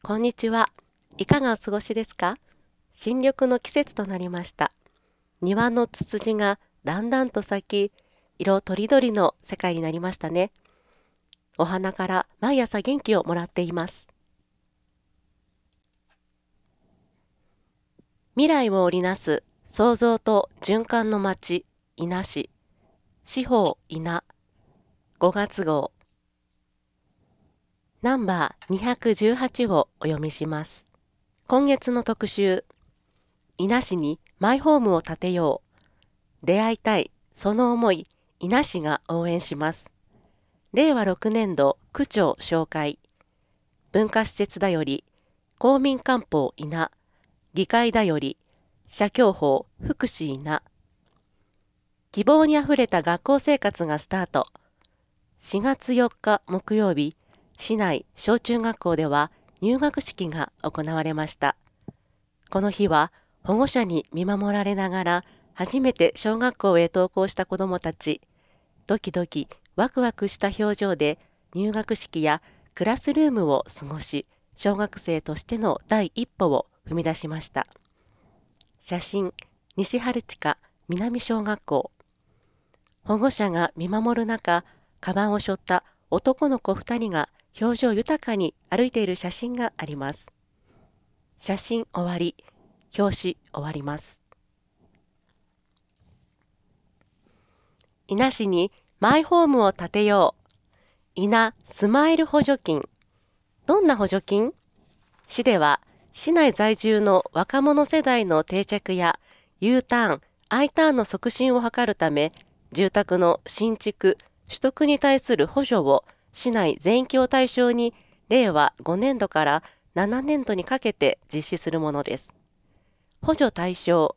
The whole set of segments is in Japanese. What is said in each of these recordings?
こんにちは。いかがお過ごしですか新緑の季節となりました。庭のツツジがだんだんと咲き、色とりどりの世界になりましたね。お花から毎朝元気をもらっています。未来を織りなす創造と循環の街、伊那市。四方伊那5月号ナンバー218をお読みします。今月の特集、稲市にマイホームを建てよう。出会いたい、その思い、稲市が応援します。令和6年度区長紹介。文化施設だより、公民官報稲、議会だより、社協法福祉稲。希望にあふれた学校生活がスタート。4月4日木曜日、市内小中学校では入学式が行われました。この日は保護者に見守られながら初めて小学校へ登校した子どもたち、ドキドキワクワクした表情で入学式やクラスルームを過ごし、小学生としての第一歩を踏み出しました。写真、西春近南小学校。保護者が見守る中、カバンを背負った男の子2人が表情豊かに歩いている写真があります。写真終わり、表紙終わります。稲市にマイホームを建てよう。稲スマイル補助金。どんな補助金市では市内在住の若者世代の定着や U ターン、I ターンの促進を図るため住宅の新築、取得に対する補助を市内全域を対象に令和5年度から7年度にかけて実施するものです。補助対象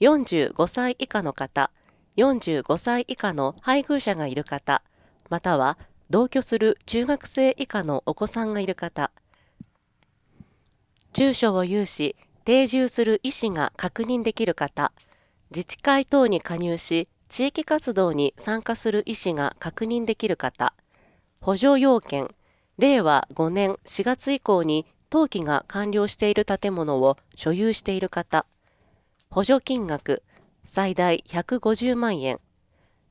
45歳以下の方、45歳以下の配偶者がいる方、または同居する中学生以下のお子さんがいる方、住所を有し、定住する医師が確認できる方、自治会等に加入し、地域活動に参加する医師が確認できる方、補助要件令和5年4月以降に登記が完了している建物を所有している方補助金額最大150万円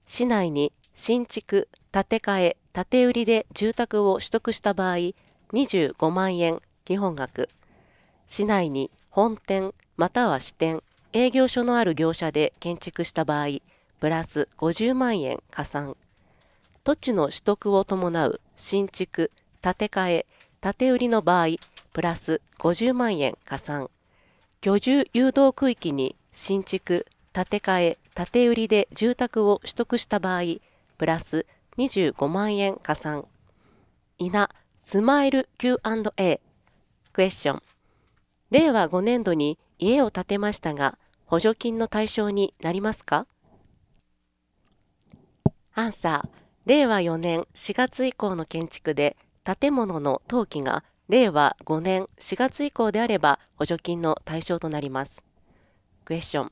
市内に新築建て替え建て売りで住宅を取得した場合25万円基本額市内に本店または支店営業所のある業者で建築した場合プラス50万円加算土地の取得を伴う新築、建て替え、建て売りの場合、プラス50万円加算。居住誘導区域に新築、建て替え、建て売りで住宅を取得した場合、プラス25万円加算。いな、スマイル Q&A。クエスチョン。令和5年度に家を建てましたが、補助金の対象になりますかアンサー。令和4年4月以降の建築で建物の登記が令和5年4月以降であれば補助金の対象となります。クエスチョン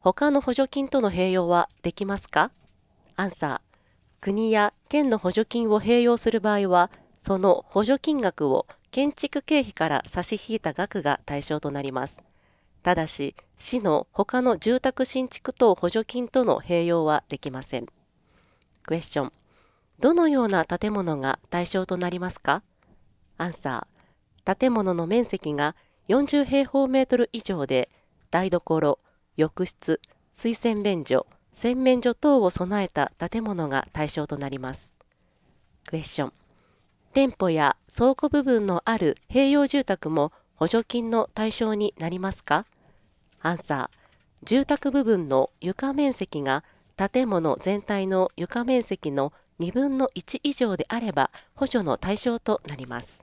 他の補助金との併用はできますかアンサー国や県の補助金を併用する場合はその補助金額を建築経費から差し引いた額が対象となります。ただし市の他の住宅新築等補助金との併用はできません。クエスチョンどのような建物が対象となりますかアンサー建物の面積が40平方メートル以上で台所浴室水洗便所洗面所等を備えた建物が対象となりますクエスチョン店舗や倉庫部分のある併用住宅も補助金の対象になりますかアンサー住宅部分の床面積が建物全体の床面積の2分の1以上であれば補助の対象となります。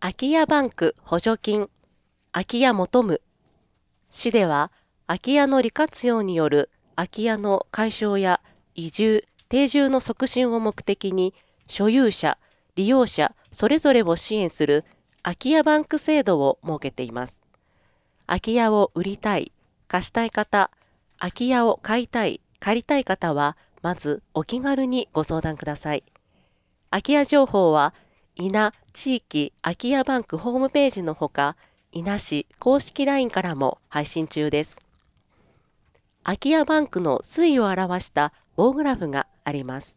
空き家バンク補助金空き家求む市では空き家の利活用による空き家の解消や移住定住の促進を目的に所有者利用者それぞれを支援する空き家バンク制度を設けています。空き家を売りたい貸したい方空き家を買いたい、借りたい方は、まずお気軽にご相談ください。空き家情報は、伊那地域空き家バンクホームページのほか、伊那市公式 LINE からも配信中です。空き家バンクの推移を表した棒グラフがあります。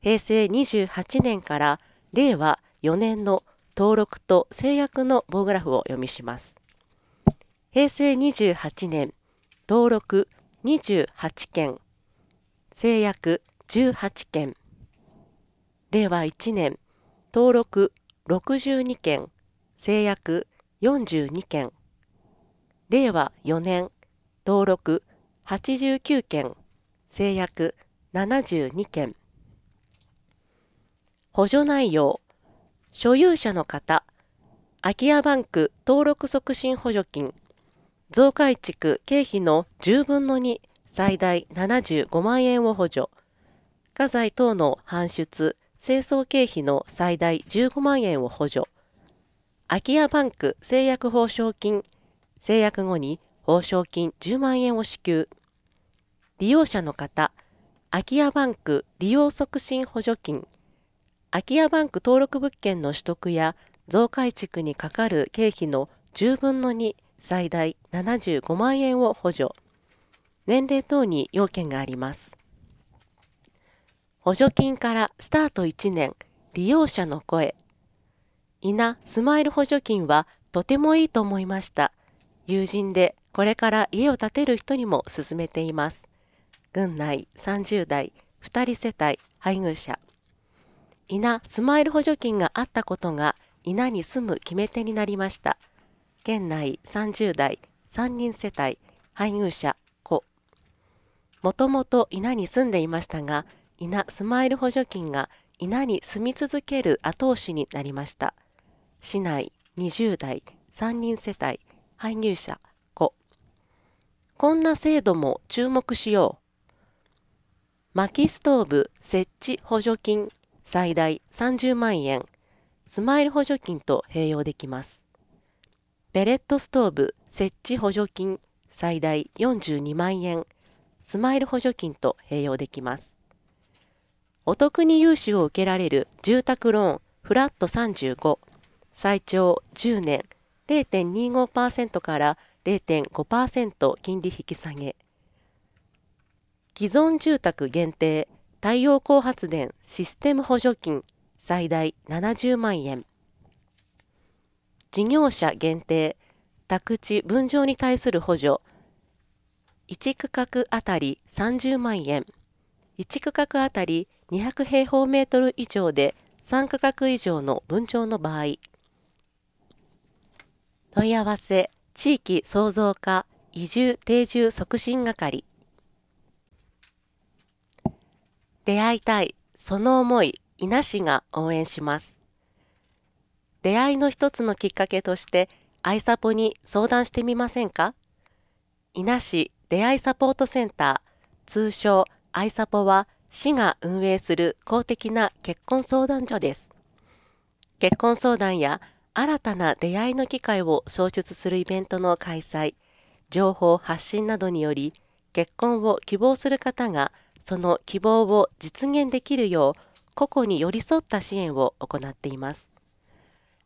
平成28年から令和4年の登録と制約の棒グラフを読みします。平成28年登録28件制約18件令和1年登録62件制約42件令和4年登録89件制約72件補助内容所有者の方空き家バンク登録促進補助金増改築経費の10分の2最大75万円を補助家財等の搬出清掃経費の最大15万円を補助空き家バンク制約報奨金制約後に報奨金10万円を支給利用者の方空き家バンク利用促進補助金空き家バンク登録物件の取得や増改築にかかる経費の10分の2最大75万円を補助年齢等に要件があります補助金からスタート1年利用者の声稲スマイル補助金はとてもいいと思いました友人でこれから家を建てる人にも勧めています郡内30代2人世帯配偶者稲スマイル補助金があったことが稲に住む決め手になりました県内30代3人世帯配偶者子もともと稲に住んでいましたが稲スマイル補助金が稲に住み続ける後押しになりました市内20代3人世帯配偶者5こんな制度も注目しよう薪ストーブ設置補助金最大30万円スマイル補助金と併用できますペレットストーブ設置補助金最大42万円スマイル補助金と併用できますお得に融資を受けられる住宅ローンフラット35最長10年0.25%から0.5%金利引き下げ既存住宅限定太陽光発電システム補助金最大70万円事業者限定、宅地分譲に対する補助、1区画あたり30万円、1区画あたり200平方メートル以上で3区画以上の分譲の場合、問い合わせ、地域創造課移住定住促進係出会いたいその思い伊那市が応援します出会いの一つのきっかけとしてアイサポに相談してみませんか伊那市出会いサポートセンター通称アイサポは市が運営する公的な結婚相談所です結婚相談や新たな出会いの機会を創出するイベントの開催情報発信などにより結婚を希望する方がその希望を実現できるよう個々に寄り添った支援を行っています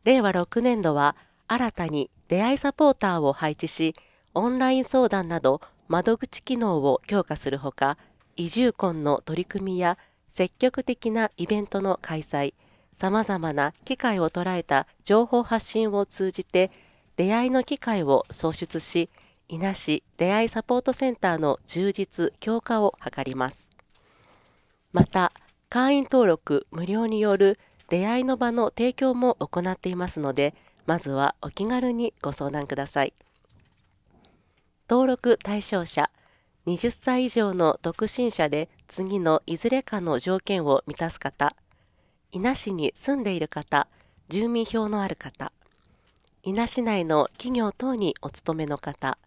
令和6年度は新たに出会いサポーターを配置しオンライン相談など窓口機能を強化するほか移住婚の取り組みや積極的なイベントの開催さまざまな機会を捉えた情報発信を通じて出会いの機会を創出し伊那市出会いサポートセンターの充実強化を図りますまた会員登録無料による出会いの場の提供も行っていますのでまずはお気軽にご相談ください登録対象者20歳以上の独身者で次のいずれかの条件を満たす方伊那市に住んでいる方住民票のある方伊那市内の企業等にお勤めの方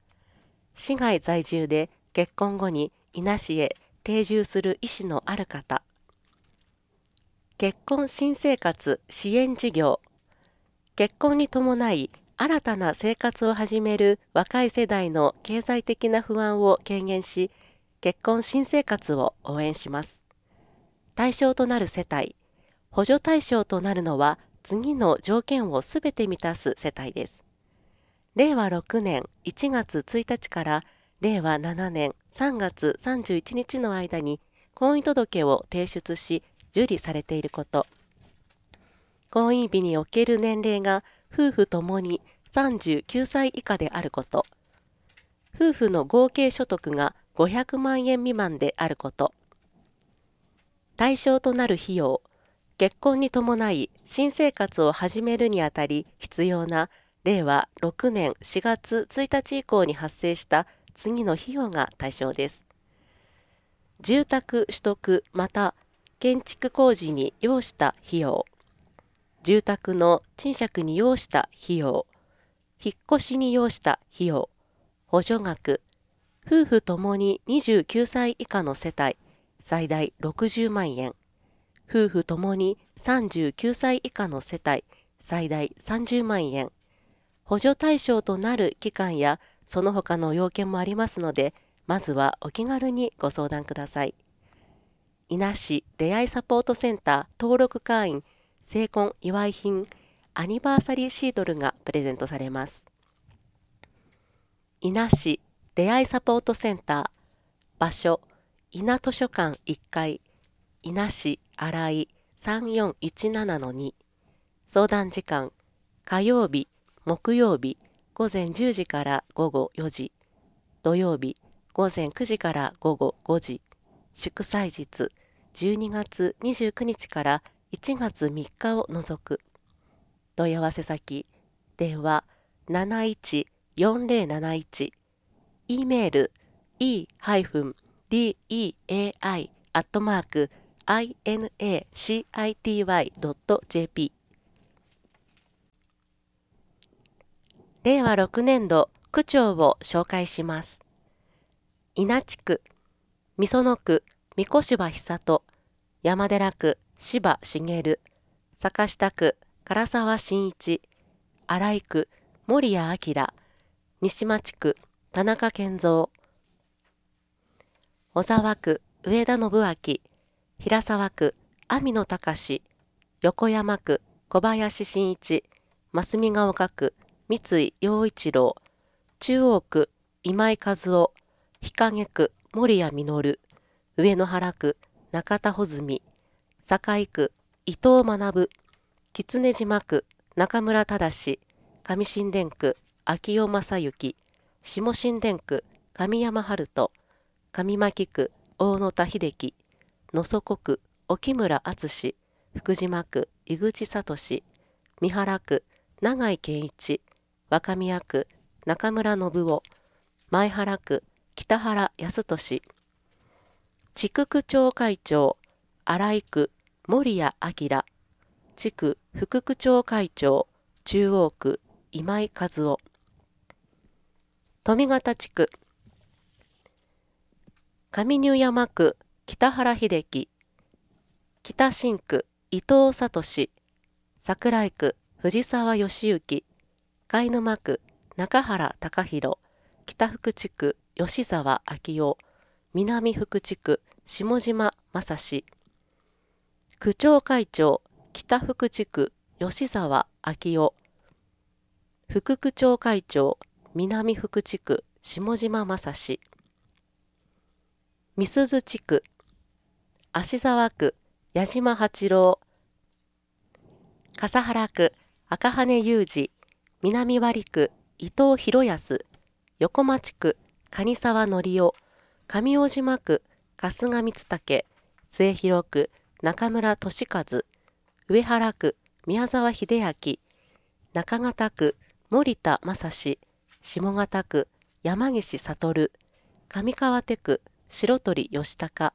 市外在住で結婚後に伊那市へ定住する意思のある方結婚新生活支援事業結婚に伴い新たな生活を始める若い世代の経済的な不安を軽減し結婚新生活を応援します対象となる世帯補助対象となるのは次の条件をすべて満たす世帯です令和6年1月1日から令和7年3月31日の間に婚姻届を提出し受理されていること婚姻日における年齢が夫婦ともに39歳以下であること夫婦の合計所得が500万円未満であること対象となる費用結婚に伴い新生活を始めるにあたり必要な令和6年4月1日以降に発生した次の費用が対象です住宅取得また建築工事に要した費用住宅の賃借に要した費用引っ越しに要した費用補助額夫婦ともに29歳以下の世帯最大60万円夫婦ともに39歳以下の世帯最大30万円補助対象となる期間やその他の要件もありますのでまずはお気軽にご相談ください。伊那市出会いサポートセンター登録会員成婚祝い品アニバーサリーシードルがプレゼントされます伊那市出会いサポートセンター場所伊那図書館1階伊那市新井3417-2相談時間火曜日木曜日午前10時から午後4時土曜日午前9時から午後5時祝祭日12月29日から1月3日を除く問い合わせ先電話714071 e メール e-deai.inacity.jp 令和6年度区長を紹介します。稲地区、美園区、三越芝久人、山寺区芝茂、坂下区唐沢慎一、新井区森谷明、西町区田中健三、小沢区上田信明、平沢区網野隆、横山区小林真一、増見ヶ丘区三井陽一郎、中央区今井和夫、日陰区森谷実、上野原区中田穂積堺区伊藤学狐島区中村忠上新田区秋代正幸下新田区上山春人上牧区大野田秀樹野底区沖村敦福島区井口聡三原区永井健一若宮区中村信夫前原区北原康俊地区区長会長、新井区、森谷明、地区副区長会長、中央区、今井和夫、富形地区、上入山区、北原秀樹、北新区、伊藤聡、桜井区、藤沢義行、貝沼区、中原隆弘、北福地区、吉沢昭夫、南福地区下島正史区長会長北福地区吉沢昭夫副区長会長南福地区下島正史美鈴地区芦沢区矢島八郎笠原区赤羽裕二南割区伊藤博康横間地区蟹沢則夫上尾島区春日光岳末広区中村俊和上原区宮沢秀明中方区森田正史下方区山岸悟上川手区白鳥義孝下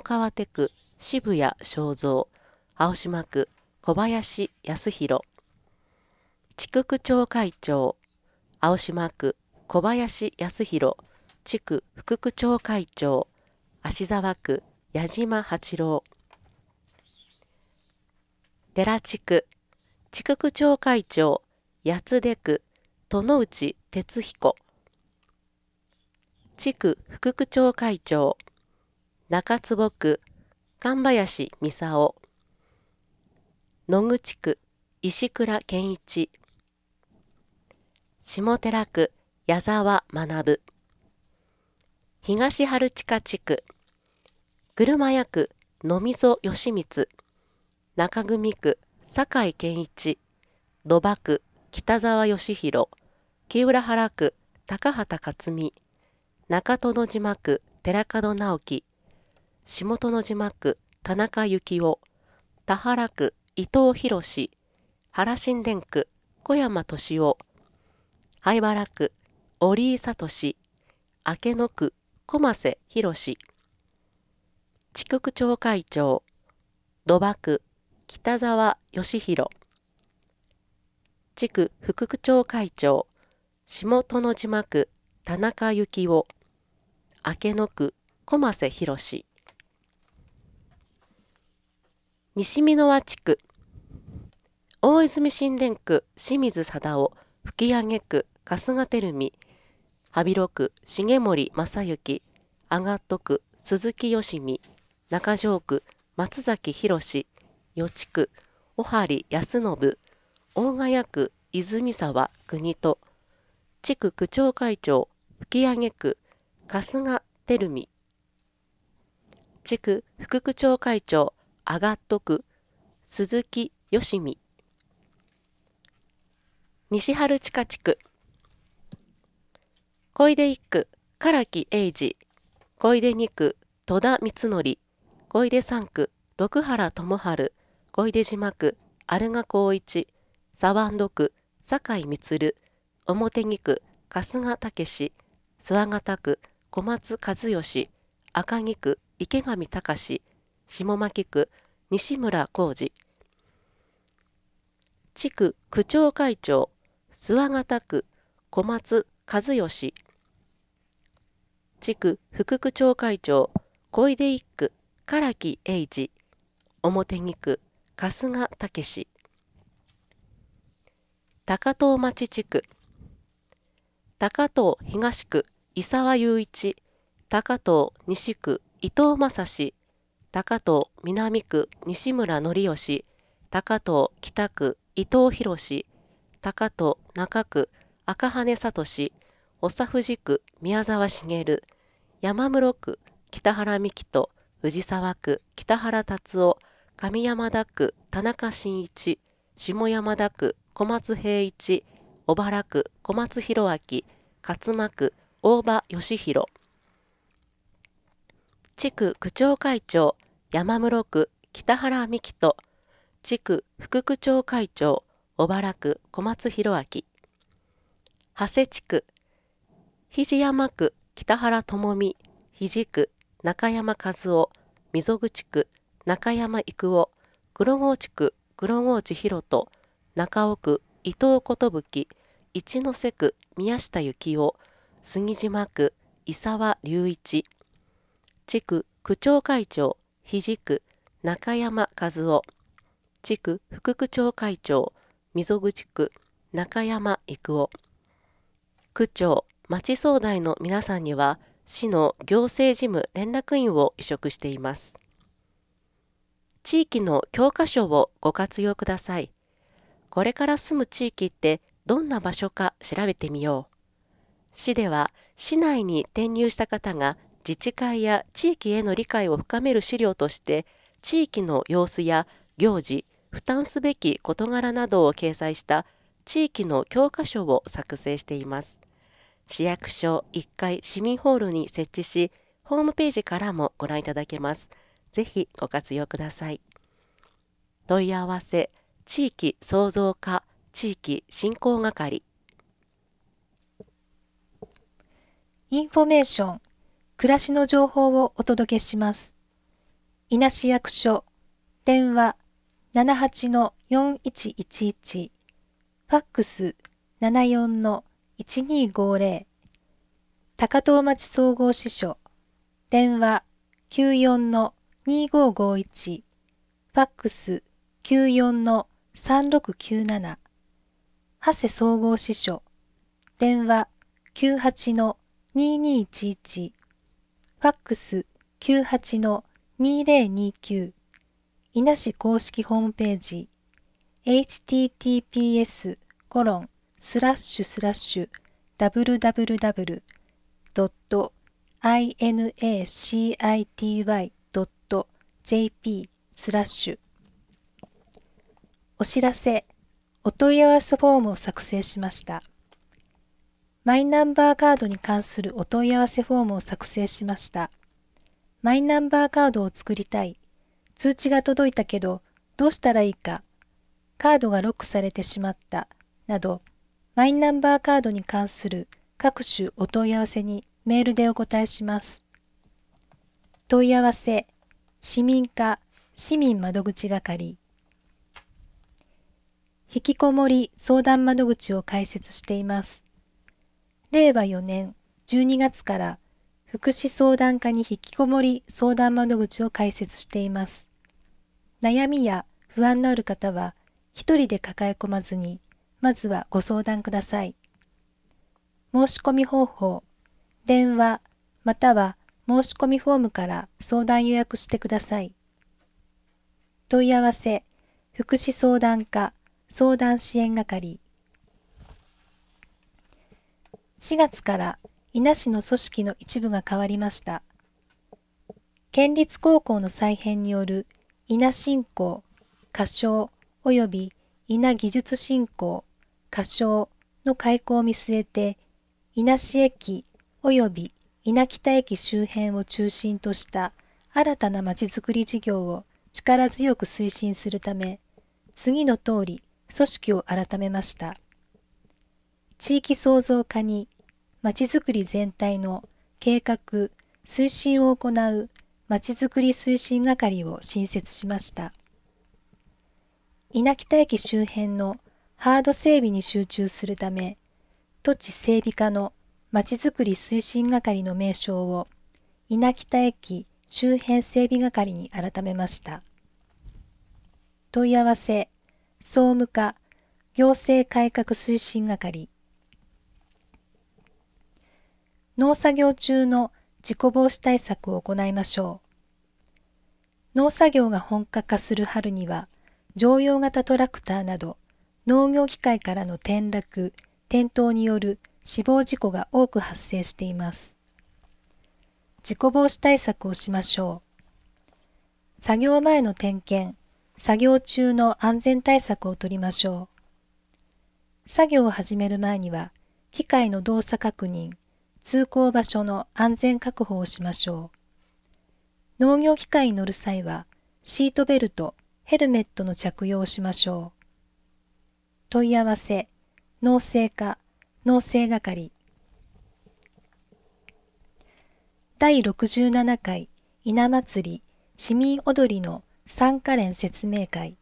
川手区渋谷正蔵青島区小林康弘地区区長会長青島区小林康弘地区副区長会長芦沢区矢島八郎寺地区地区区長会長八出区殿内哲彦地区副区長会長中坪区神林美野口区石倉健一下寺区矢沢学東春近地区車屋区野溝義光中組区酒井健一野場区北沢義弘木浦原区高畑克美中戸の島区寺門直樹下戸野島区田中幸雄田原区伊藤博原新田区小山敏夫灰原区折井聡明野区駒瀬博地区町会長土馬区北沢義弘地区副区長会長下殿島区田中幸男明野区駒瀬博西美濃地区大泉新田区清水貞夫吹上区春日照美羽広区重森正幸阿賀戸区鈴木よしみ中条区松崎宏与地区小張康信大谷区泉沢国と地区区長会長吹上区春日照美地区副区長会長阿賀戸区鈴木よしみ西春地下地区小出一区、唐木英二、小出二区、戸田光則、小出三区、六原智春、小出島区、有賀光一、腕安区、酒井充、表木区、春日武諏訪型区、小松和義、赤木区、池上隆、下牧区、西村浩二。地区区長会長、諏訪型区、小松和義、地区副区長会長小出一区唐木英二表木区春日武史高遠町地区高遠東区伊沢雄一高遠西区伊藤正史高遠南区西村則義高遠北区伊藤博高遠中区赤羽聡長藤区宮沢茂山室区北原美希と藤沢区北原達夫上山田区田中伸一下山田区小松平一小原区小松弘明勝間区大場義弘地区区長会長山室区北原美希と地区副区長会長小原区小松弘明長谷地区肘山区北原智美、肘区、中山和夫、溝口区、中山育夫、黒郷地区、黒郷地博人、中尾区、伊藤寿、一ノ瀬区、宮下幸雄、杉島区、伊沢隆一、地区、区長会長、肘区、中山和夫、地区、副区長会長、溝口区、中山育夫、区長、町総代の皆さんには市の行政事務連絡員を委嘱しています地域の教科書をご活用くださいこれから住む地域ってどんな場所か調べてみよう市では市内に転入した方が自治会や地域への理解を深める資料として地域の様子や行事負担すべき事柄などを掲載した地域の教科書を作成しています市役所1階市民ホールに設置しホームページからもご覧いただけますぜひご活用ください問い合わせ地域創造課地域振興係インフォメーション暮らしの情報をお届けします伊那市役所電話78-4111ファックス74の1250高遠町総合支所電話94 2551ファックス94 3697長谷総合支所電話98 2211ファックス98 2029稲市公式ホームページ https コロンスラッシュスラッシュ www.inacity.jp スラッシュお知らせお問い合わせフォームを作成しましたマイナンバーカードに関するお問い合わせフォームを作成しましたマイナンバーカードを作りたい通知が届いたけどどうしたらいいかカードがロックされてしまったなどマイナンバーカードに関する各種お問い合わせにメールでお答えします。問い合わせ、市民課、市民窓口係。引きこもり相談窓口を開設しています。令和4年12月から福祉相談課に引きこもり相談窓口を開設しています。悩みや不安のある方は一人で抱え込まずにまずはご相談ください。申し込み方法、電話または申し込みフォームから相談予約してください。問い合わせ、福祉相談課、相談支援係。4月から伊那市の組織の一部が変わりました。県立高校の再編による伊那振興、歌唱及び稲技術振興、歌唱の開港を見据えて、稲市駅及び稲北駅周辺を中心とした新たなまちづくり事業を力強く推進するため、次の通り組織を改めました。地域創造課にまちづくり全体の計画、推進を行うまちづくり推進係を新設しました。稲北駅周辺のハード整備に集中するため、土地整備課のまちづくり推進係の名称を稲北駅周辺整備係に改めました。問い合わせ、総務課、行政改革推進係。農作業中の事故防止対策を行いましょう。農作業が本格化する春には、乗用型トラクターなど農業機械からの転落、転倒による死亡事故が多く発生しています。事故防止対策をしましょう。作業前の点検、作業中の安全対策をとりましょう。作業を始める前には、機械の動作確認、通行場所の安全確保をしましょう。農業機械に乗る際は、シートベルト、ヘルメットの着用をしましょう。問い合わせ、農政課、農政係。第67回稲祭り市民踊りの参加連説明会。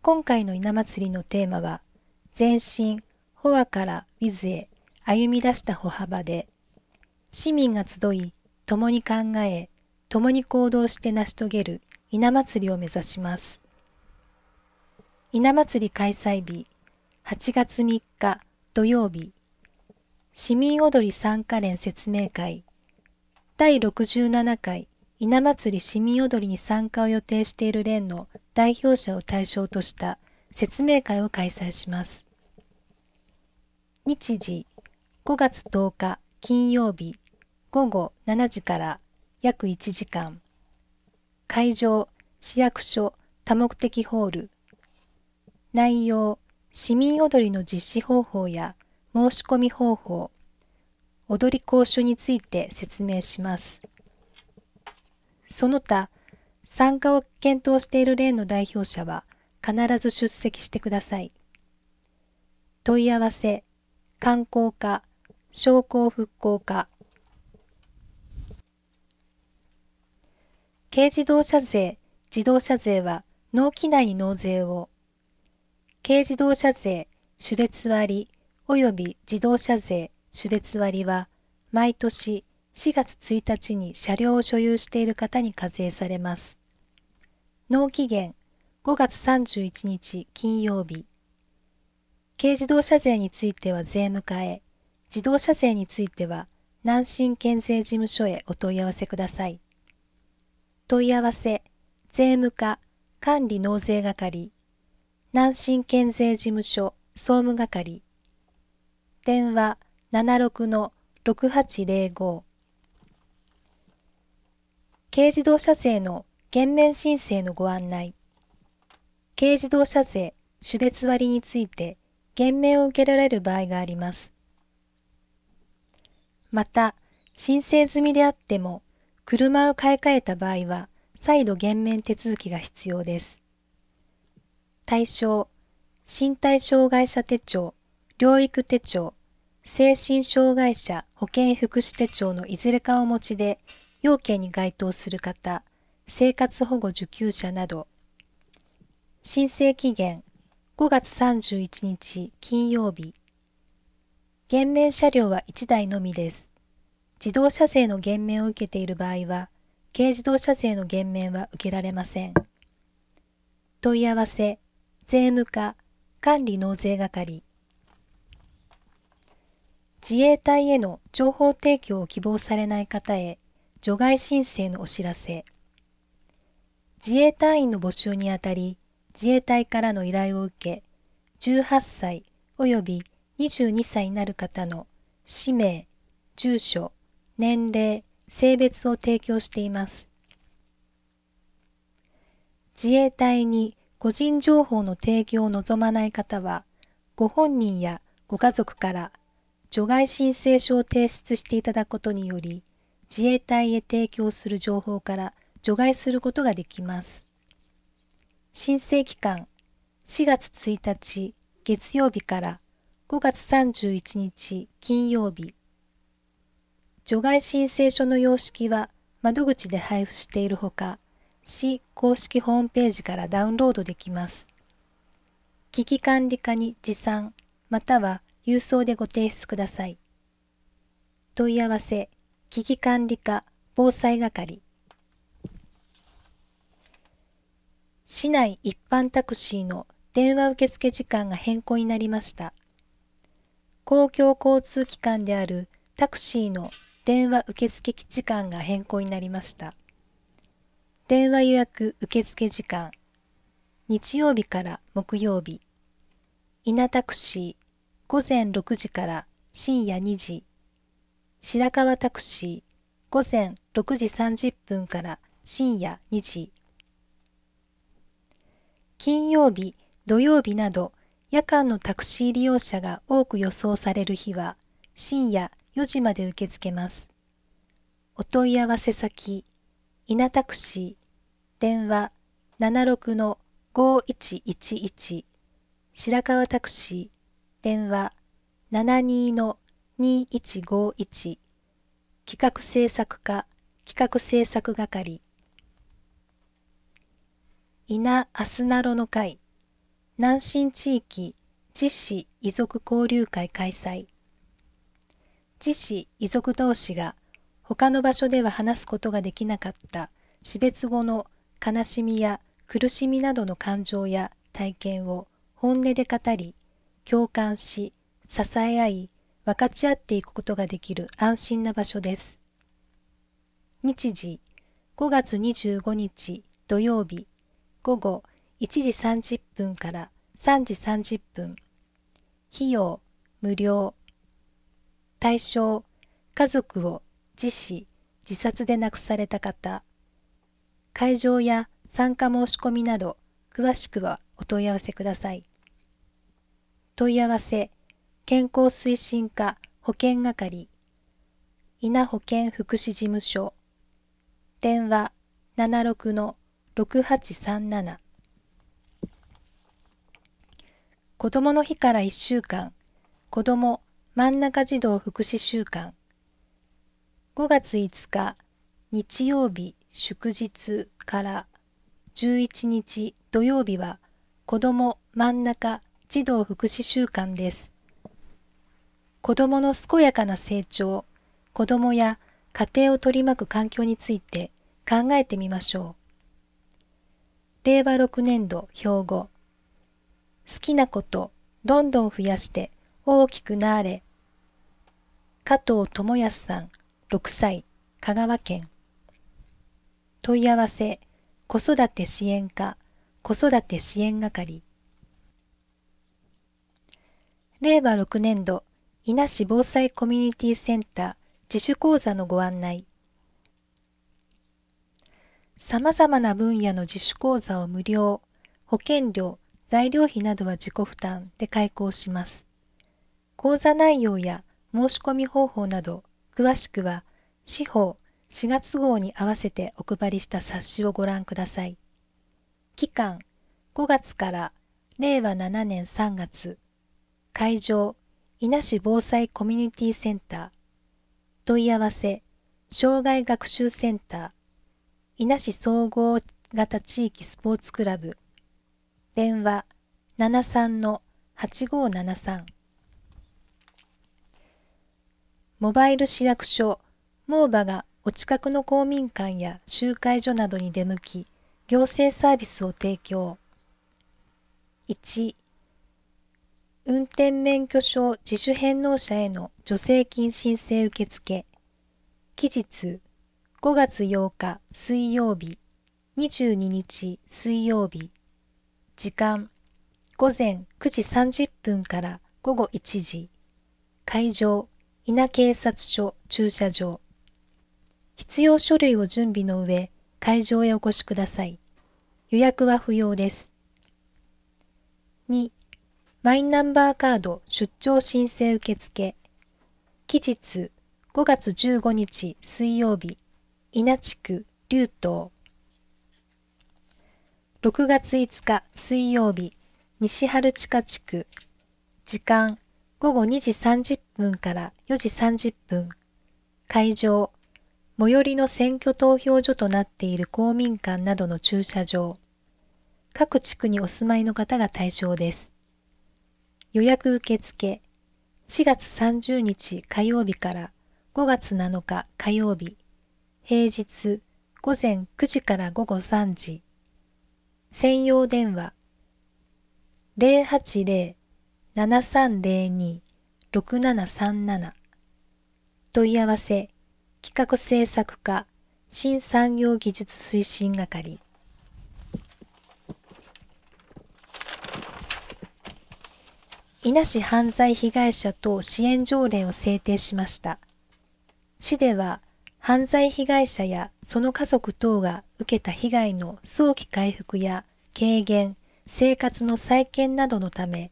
今回の稲祭りのテーマは、全身、フォアからウィズへ歩み出した歩幅で、市民が集い、共に考え、共に行動して成し遂げる稲祭りを目指します。稲祭り開催日、8月3日土曜日、市民踊り参加連説明会、第67回稲祭り市民踊りに参加を予定している連の代表者を対象とした説明会を開催します。日時、5月10日金曜日午後7時から約1時間。会場、市役所、多目的ホール。内容、市民踊りの実施方法や申し込み方法、踊り講習について説明します。その他、参加を検討している例の代表者は必ず出席してください。問い合わせ、観光課、商工復興課、軽自動車税、自動車税は納期内に納税を。軽自動車税、種別割及び自動車税、種別割は、毎年4月1日に車両を所有している方に課税されます。納期限5月31日金曜日。軽自動車税については税務課へ、自動車税については南信県税事務所へお問い合わせください。問い合わせ、税務課、管理納税係、南進県税事務所、総務係、電話76-6805、軽自動車税の減免申請のご案内、軽自動車税種別割について減免を受けられる場合があります。また、申請済みであっても、車を買い替えた場合は、再度減免手続きが必要です。対象、身体障害者手帳、療育手帳、精神障害者保健福祉手帳のいずれかをお持ちで、要件に該当する方、生活保護受給者など、申請期限5月31日金曜日、減免車両は1台のみです。自動車税の減免を受けている場合は、軽自動車税の減免は受けられません。問い合わせ、税務課、管理納税係。自衛隊への情報提供を希望されない方へ、除外申請のお知らせ。自衛隊員の募集にあたり、自衛隊からの依頼を受け、18歳及び22歳になる方の氏名、住所、年齢、性別を提供しています。自衛隊に個人情報の提供を望まない方は、ご本人やご家族から除外申請書を提出していただくことにより、自衛隊へ提供する情報から除外することができます。申請期間4月1日月曜日から5月31日金曜日除外申請書の様式は窓口で配布しているほか、市公式ホームページからダウンロードできます。危機管理課に持参、または郵送でご提出ください。問い合わせ、危機管理課防災係。市内一般タクシーの電話受付時間が変更になりました。公共交通機関であるタクシーの電話受付時間が変更になりました。電話予約受付時間、日曜日から木曜日、稲タクシー、午前6時から深夜2時、白川タクシー、午前6時30分から深夜2時、金曜日、土曜日など夜間のタクシー利用者が多く予想される日は深夜4時まで受け付けます。お問い合わせ先、稲タクシー、電話76-5111、白川タクシー、電話72-2151、企画制作課、企画制作係、稲アスナロの会、南信地域、実施遺族交流会開催。父子遺族同士が他の場所では話すことができなかった死別後の悲しみや苦しみなどの感情や体験を本音で語り共感し支え合い分かち合っていくことができる安心な場所です日時5月25日土曜日午後1時30分から3時30分費用無料対象、家族を自死、自殺で亡くされた方、会場や参加申し込みなど、詳しくはお問い合わせください。問い合わせ、健康推進課保険係、稲保健福祉事務所、電話76-6837子供の日から1週間、子供真ん中児童福祉週間5月5日日曜日祝日から11日土曜日は子ども真ん中児童福祉週間です子どもの健やかな成長子どもや家庭を取り巻く環境について考えてみましょう令和6年度標語好きなことどんどん増やして大きくなれ加藤智康さん、6歳、香川県。問い合わせ、子育て支援課、子育て支援係。令和6年度、伊那市防災コミュニティセンター自主講座のご案内。様々な分野の自主講座を無料、保険料、材料費などは自己負担で開講します。講座内容や申し込み方法など、詳しくは、司法4月号に合わせてお配りした冊子をご覧ください。期間、5月から令和7年3月、会場、伊那市防災コミュニティセンター、問い合わせ、障害学習センター、伊那市総合型地域スポーツクラブ、電話73-8573モバイル市役所、モーバがお近くの公民館や集会所などに出向き、行政サービスを提供。1、運転免許証自主返納者への助成金申請受付。期日、5月8日水曜日、22日水曜日。時間、午前9時30分から午後1時。会場、稲警察署駐車場必要書類を準備の上、会場へお越しください。予約は不要です。2. マイナンバーカード出張申請受付。期日5月15日水曜日、稲地区竜東。6月5日水曜日、西春地下地区。時間午後2時30分から4時30分、会場、最寄りの選挙投票所となっている公民館などの駐車場、各地区にお住まいの方が対象です。予約受付、4月30日火曜日から5月7日火曜日、平日午前9時から午後3時、専用電話、080-7302 6737問い合わせ企画制作課新産業技術推進係伊那市犯罪被害者等支援条例を制定しました。市では犯罪被害者やその家族等が受けた被害の早期回復や軽減、生活の再建などのため、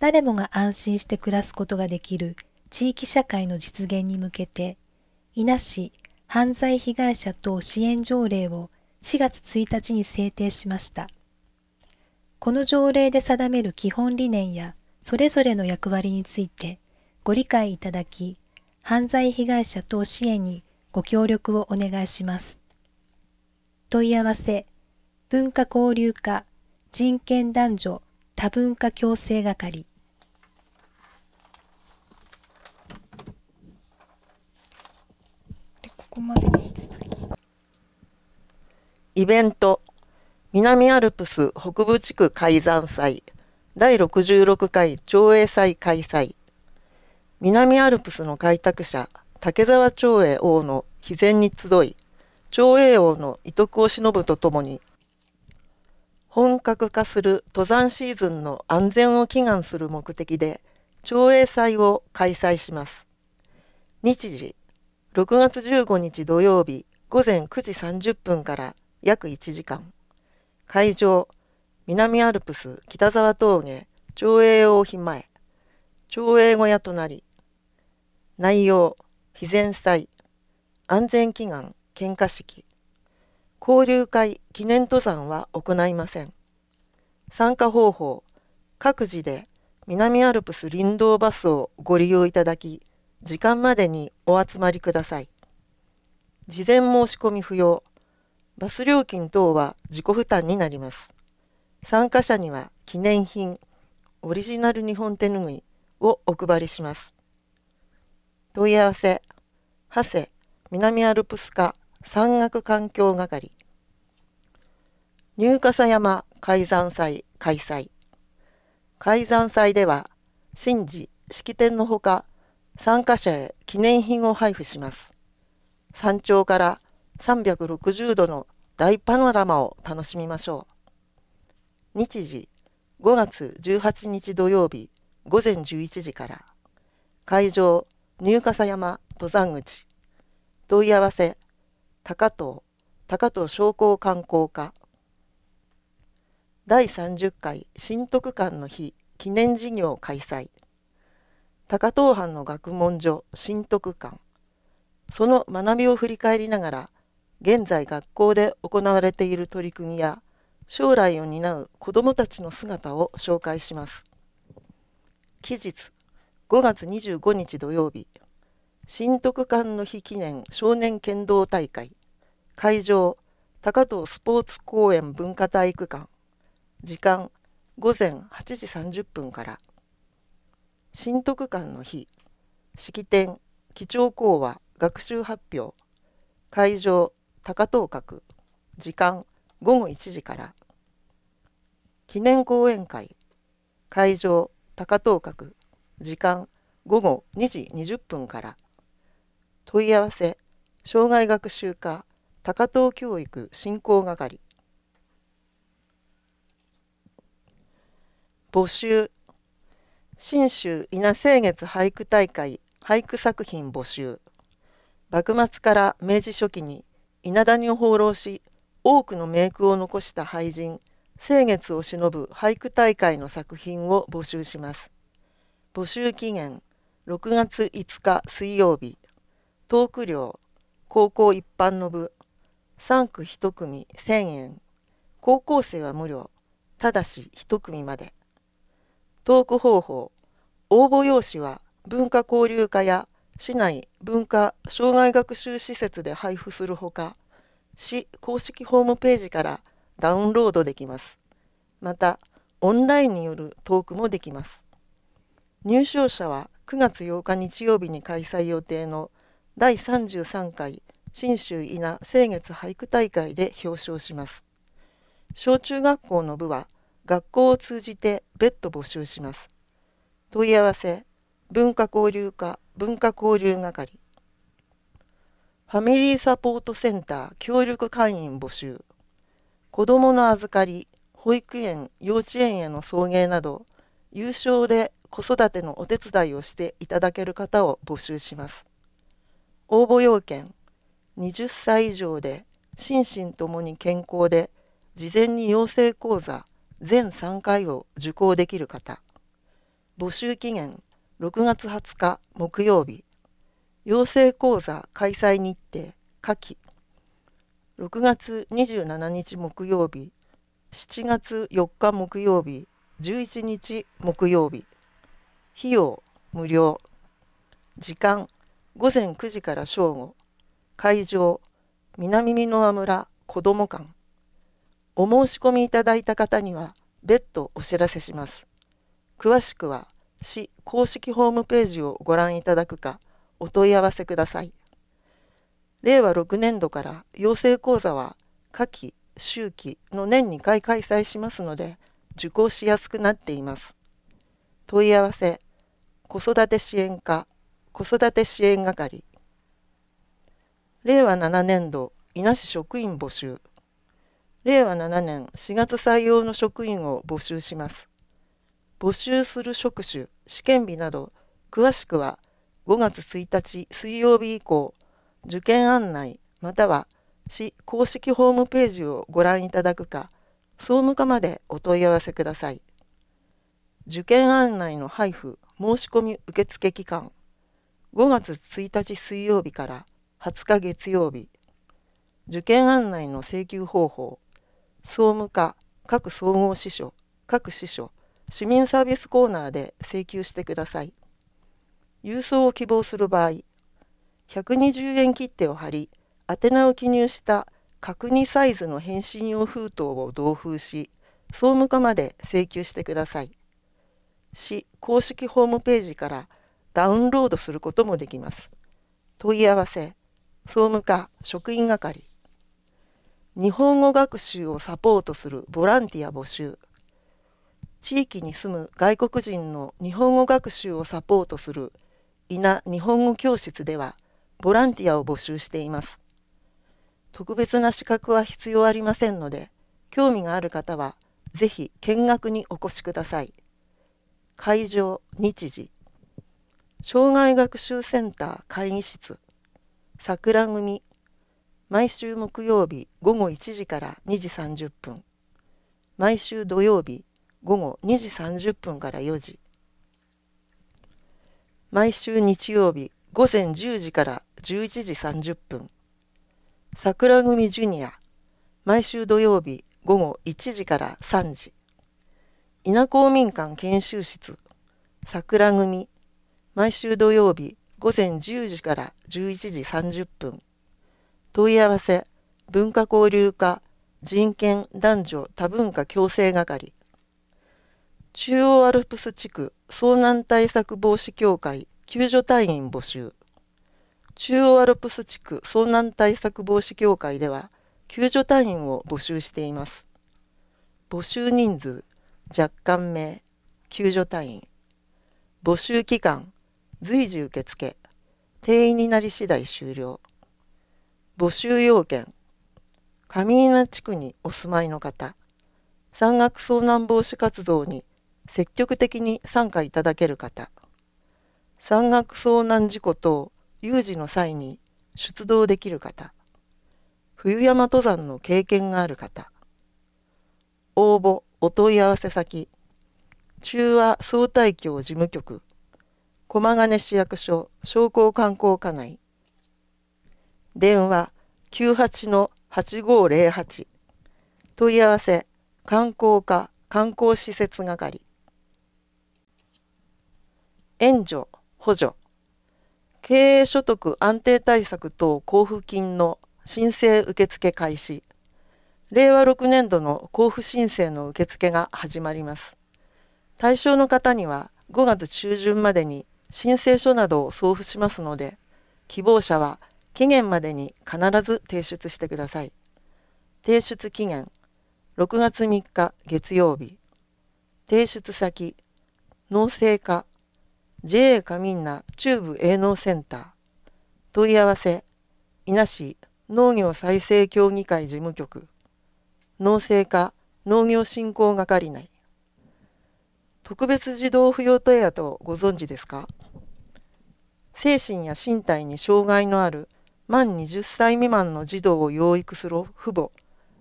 誰もが安心して暮らすことができる地域社会の実現に向けて、伊那市犯罪被害者等支援条例を4月1日に制定しました。この条例で定める基本理念やそれぞれの役割についてご理解いただき、犯罪被害者等支援にご協力をお願いします。問い合わせ、文化交流課、人権男女、多文化共生係。こまででいいでイベント南アルプス北部地区開山祭第66回町営祭開催南アルプスの開拓者竹沢町営王の肥前に集い町営王の遺徳を忍ぶとともに本格化する登山シーズンの安全を祈願する目的で町営祭を開催します日時6月15日土曜日午前9時30分から約1時間会場南アルプス北沢峠町営王日前町営小屋となり内容非前祭安全祈願献花式交流会記念登山は行いません参加方法各自で南アルプス林道バスをご利用いただき時間までにお集まりください。事前申し込み不要。バス料金等は自己負担になります。参加者には記念品、オリジナル日本手ぬぐいをお配りします。問い合わせ、長谷南アルプス科山岳環境係、入笠山開山祭開催。開山祭では、神事、式典のほか、参加者へ記念品を配布します。山頂から360度の大パノラマを楽しみましょう。日時5月18日土曜日午前11時から会場入笠山登山口問い合わせ高藤高藤商工観光課第30回新徳館の日記念事業開催高遠藩の学問所新徳館その学びを振り返りながら現在学校で行われている取り組みや将来を担う子どもたちの姿を紹介します期日5月25日土曜日新徳館の日記念少年剣道大会会場高遠スポーツ公園文化体育館時間午前8時30分から新徳館の日式典基調講話学習発表会場高等閣時間午後1時から記念講演会会場高等閣時間午後2時20分から問い合わせ障害学習科高等教育振興係募集新州稲清月俳句大会俳句作品募集幕末から明治初期に稲谷を放浪し多くの名句を残した俳人清月を偲ぶ俳句大会の作品を募集します募集期限6月5日水曜日トーク料高校一般の部3区1組1000円高校生は無料ただし1組までトーク方法応募用紙は文化交流課や市内文化障害学習施設で配布するほか市公式ホームページからダウンロードできますまたオンラインによるトークもできます入賞者は9月8日日曜日に開催予定の第33回信州稲清月俳句大会で表彰します小中学校の部は学校を通じて別途募集します。問い合わせ、文化交流課、文化交流係。ファミリーサポートセンター協力会員募集。子どもの預かり、保育園、幼稚園への送迎など、有償で子育てのお手伝いをしていただける方を募集します。応募要件、20歳以上で、心身ともに健康で、事前に養成講座全3回を受講できる方募集期限6月20日木曜日養成講座開催日程下記6月27日木曜日7月4日木曜日11日木曜日費用無料時間午前9時から正午会場南箕輪村子ども館お申し込みいただいた方には別途お知らせします。詳しくは市公式ホームページをご覧いただくかお問い合わせください。令和6年度から養成講座は夏季、秋季の年2回開催しますので受講しやすくなっています。問い合わせ子育て支援課子育て支援係令和7年度伊那市職員募集令和7年4月採用の職員を募集します。募集する職種、試験日など、詳しくは5月1日水曜日以降、受験案内または市公式ホームページをご覧いただくか、総務課までお問い合わせください。受験案内の配布申し込み受付期間5月1日水曜日から20日月曜日受験案内の請求方法総務課各総合支所各支所市民サービスコーナーで請求してください郵送を希望する場合120円切手を貼り宛名を記入した角2サイズの返信用封筒を同封し総務課まで請求してください市公式ホームページからダウンロードすることもできます問い合わせ総務課職員係日本語学習をサポートするボランティア募集地域に住む外国人の日本語学習をサポートする稲日本語教室ではボランティアを募集しています特別な資格は必要ありませんので興味がある方はぜひ見学にお越しください会場日時障害学習センター会議室桜組毎週木曜日午後1時から2時30分毎週土曜日午後2時30分から4時毎週日曜日午前10時から11時30分桜組ジュニア毎週土曜日午後1時から3時稲公民館研修室桜組毎週土曜日午前10時から11時30分問い合わせ文化交流課人権男女多文化共生係中央アルプス地区遭難対策防止協会救助隊員募集中央アルプス地区遭難対策防止協会では救助隊員を募集しています募集人数若干名救助隊員募集期間随時受付定員になり次第終了募集要件上稲地区にお住まいの方山岳遭難防止活動に積極的に参加いただける方山岳遭難事故等有事の際に出動できる方冬山登山の経験がある方応募お問い合わせ先中和総体協事務局駒ヶ根市役所商工観光課内電話98-8508問い合わせ観光課観光施設係援助補助経営所得安定対策等交付金の申請受付開始令和6年度の交付申請の受付が始まります対象の方には5月中旬までに申請書などを送付しますので希望者は期限までに必ず提出してください。提出期限6月3日月曜日提出先農政課 JA カミンナ中部営農センター問い合わせ伊那市農業再生協議会事務局農政課農業振興係内特別児童扶養問屋とご存知ですか精神や身体に障害のある満20歳未満の児童を養育する父母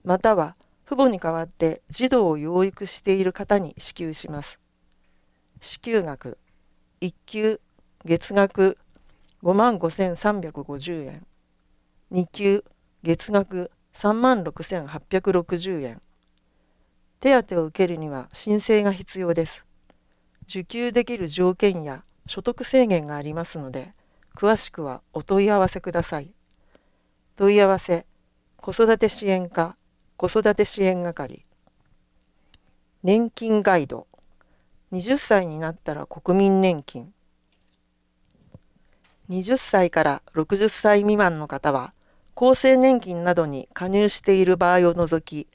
または父母に代わって児童を養育している方に支給します。支給額1級月額5万5350円2級月額3万6860円手当を受けるには申請が必要です。受給できる条件や所得制限がありますので詳しくはお問い合わせください。問い合わせ子育て支援課子育て支援係年金ガイド20歳になったら国民年金20歳から60歳未満の方は厚生年金などに加入している場合を除き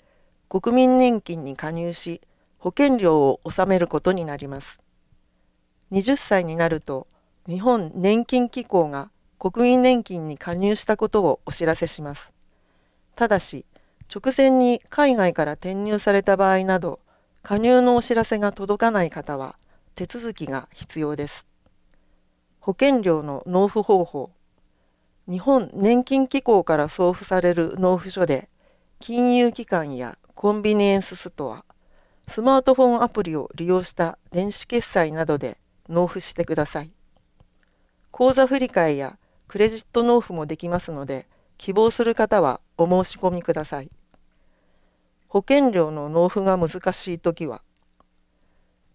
国民年金に加入し保険料を納めることになります20歳になると日本年金機構が国民年金に加入したことをお知らせします。ただし、直前に海外から転入された場合など、加入のお知らせが届かない方は、手続きが必要です。保険料の納付方法。日本年金機構から送付される納付書で、金融機関やコンビニエンスストア、スマートフォンアプリを利用した電子決済などで納付してください。口座振替やクレジット納付もできますので希望する方はお申し込みください保険料の納付が難しい時は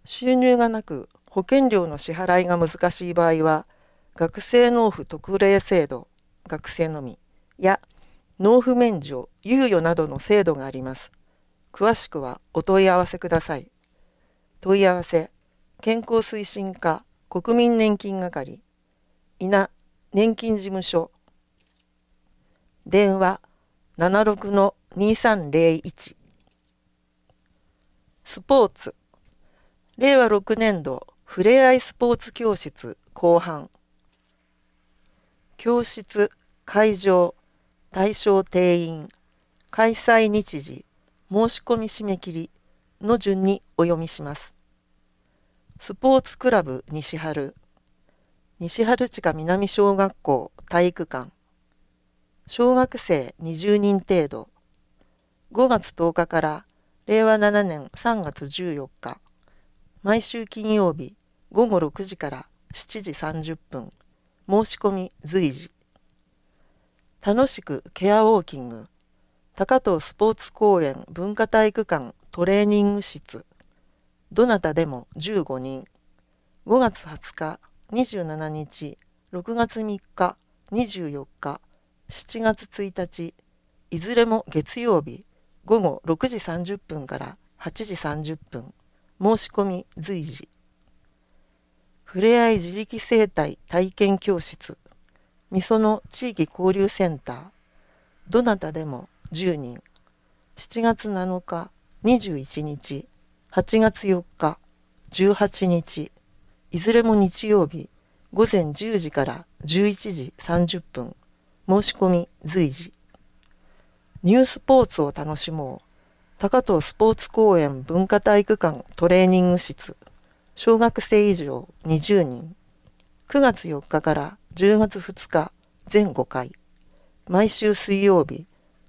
収入がなく保険料の支払いが難しい場合は学生納付特例制度学生のみや納付免除猶予などの制度があります詳しくはお問い合わせください問い合わせ健康推進課国民年金係稲年金事務所電話76の2301スポーツ令和6年度ふれあいスポーツ教室後半教室会場対象定員開催日時申し込み締め切りの順にお読みしますスポーツクラブ西春西春近南小学校体育館小学生20人程度5月10日から令和7年3月14日毎週金曜日午後6時から7時30分申し込み随時楽しくケアウォーキング高藤スポーツ公園文化体育館トレーニング室どなたでも15人5月20日27日6月3日24日7月1日いずれも月曜日午後6時30分から8時30分申し込み随時ふれあい自力生態体験教室みその地域交流センターどなたでも10人7月7日21日8月4日18日いずれも日曜日午前10時から11時30分申し込み随時ニュースポーツを楽しもう高藤スポーツ公園文化体育館トレーニング室小学生以上20人9月4日から10月2日全5回毎週水曜日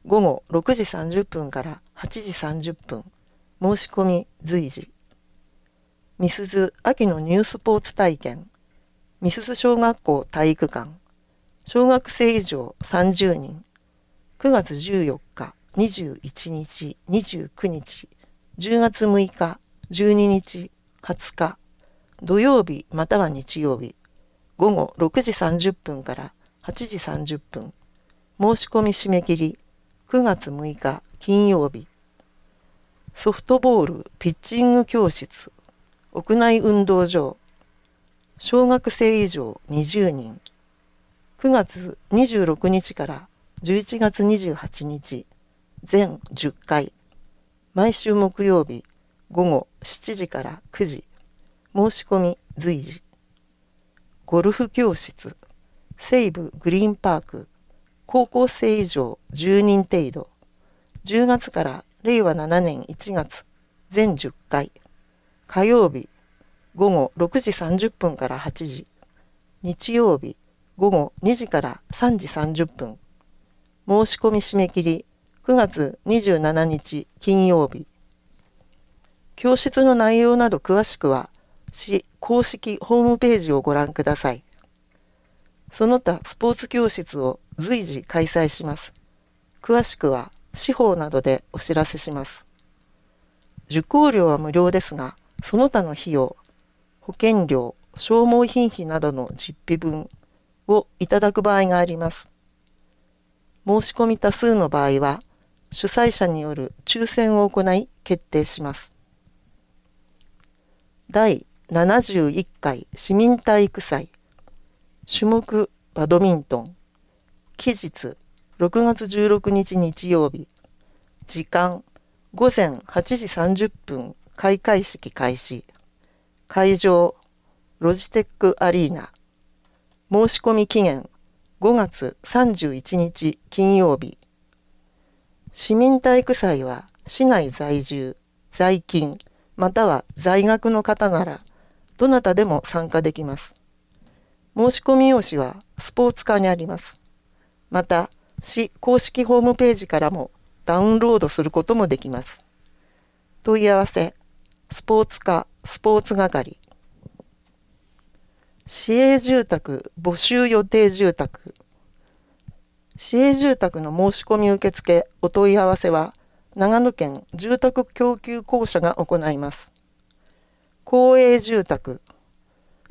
午後6時30分から8時30分申し込み随時みすず秋のニュースポーツ体験みすず小学校体育館小学生以上30人9月14日21日29日10月6日12日20日土曜日または日曜日午後6時30分から8時30分申し込み締め切り9月6日金曜日ソフトボールピッチング教室屋内運動場小学生以上20人9月26日から11月28日全10回毎週木曜日午後7時から9時申し込み随時ゴルフ教室西部グリーンパーク高校生以上10人程度10月から令和7年1月全10回火曜日午後6時30分から8時日曜日午後2時から3時30分申し込み締め切り9月27日金曜日教室の内容など詳しくは市公式ホームページをご覧くださいその他スポーツ教室を随時開催します詳しくは司法などでお知らせします受講料は無料ですがその他の費用、保険料、消耗品費などの実費分をいただく場合があります。申し込み多数の場合は、主催者による抽選を行い決定します。第71回市民体育祭種目バドミントン期日6月16日日曜日時間午前8時30分開会式開始会場ロジテックアリーナ申し込み期限5月31日金曜日市民体育祭は市内在住在勤または在学の方ならどなたでも参加できます申し込み用紙はスポーツ課にありますまた市公式ホームページからもダウンロードすることもできます問い合わせスポーツ課、スポーツ係。市営住宅、募集予定住宅。市営住宅の申し込み受付、お問い合わせは、長野県住宅供給公社が行います。公営住宅、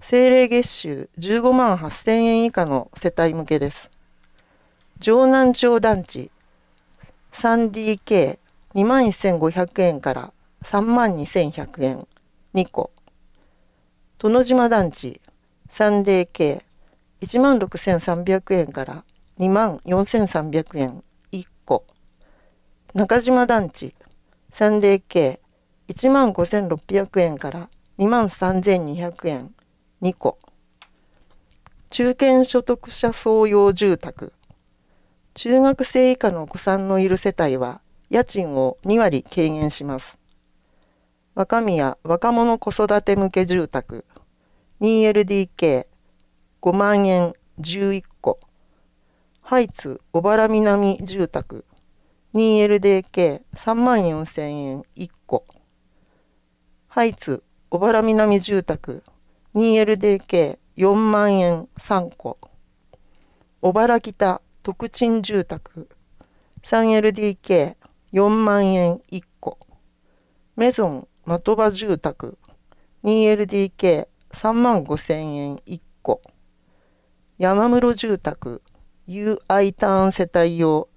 政令月収15万8000円以下の世帯向けです。城南町団地 3DK2 万1500円から3万2100円2個殿島団地 3DK1 万6300円から2万4300円1個中島団地 3DK1 万5600円から2万3200円2個中堅所得者総用住宅中学生以下のお子さんのいる世帯は家賃を2割軽減します若宮若者子育て向け住宅 2LDK5 万円11戸ハイツ小原南住宅 2LDK3 万4 0 0 0円1戸ハイツ小原南住宅 2LDK4 万円3戸小原北特賃住宅 3LDK4 万円1戸メゾン的場住宅 2LDK3 万5000円1個山室住宅 UI ターン世帯用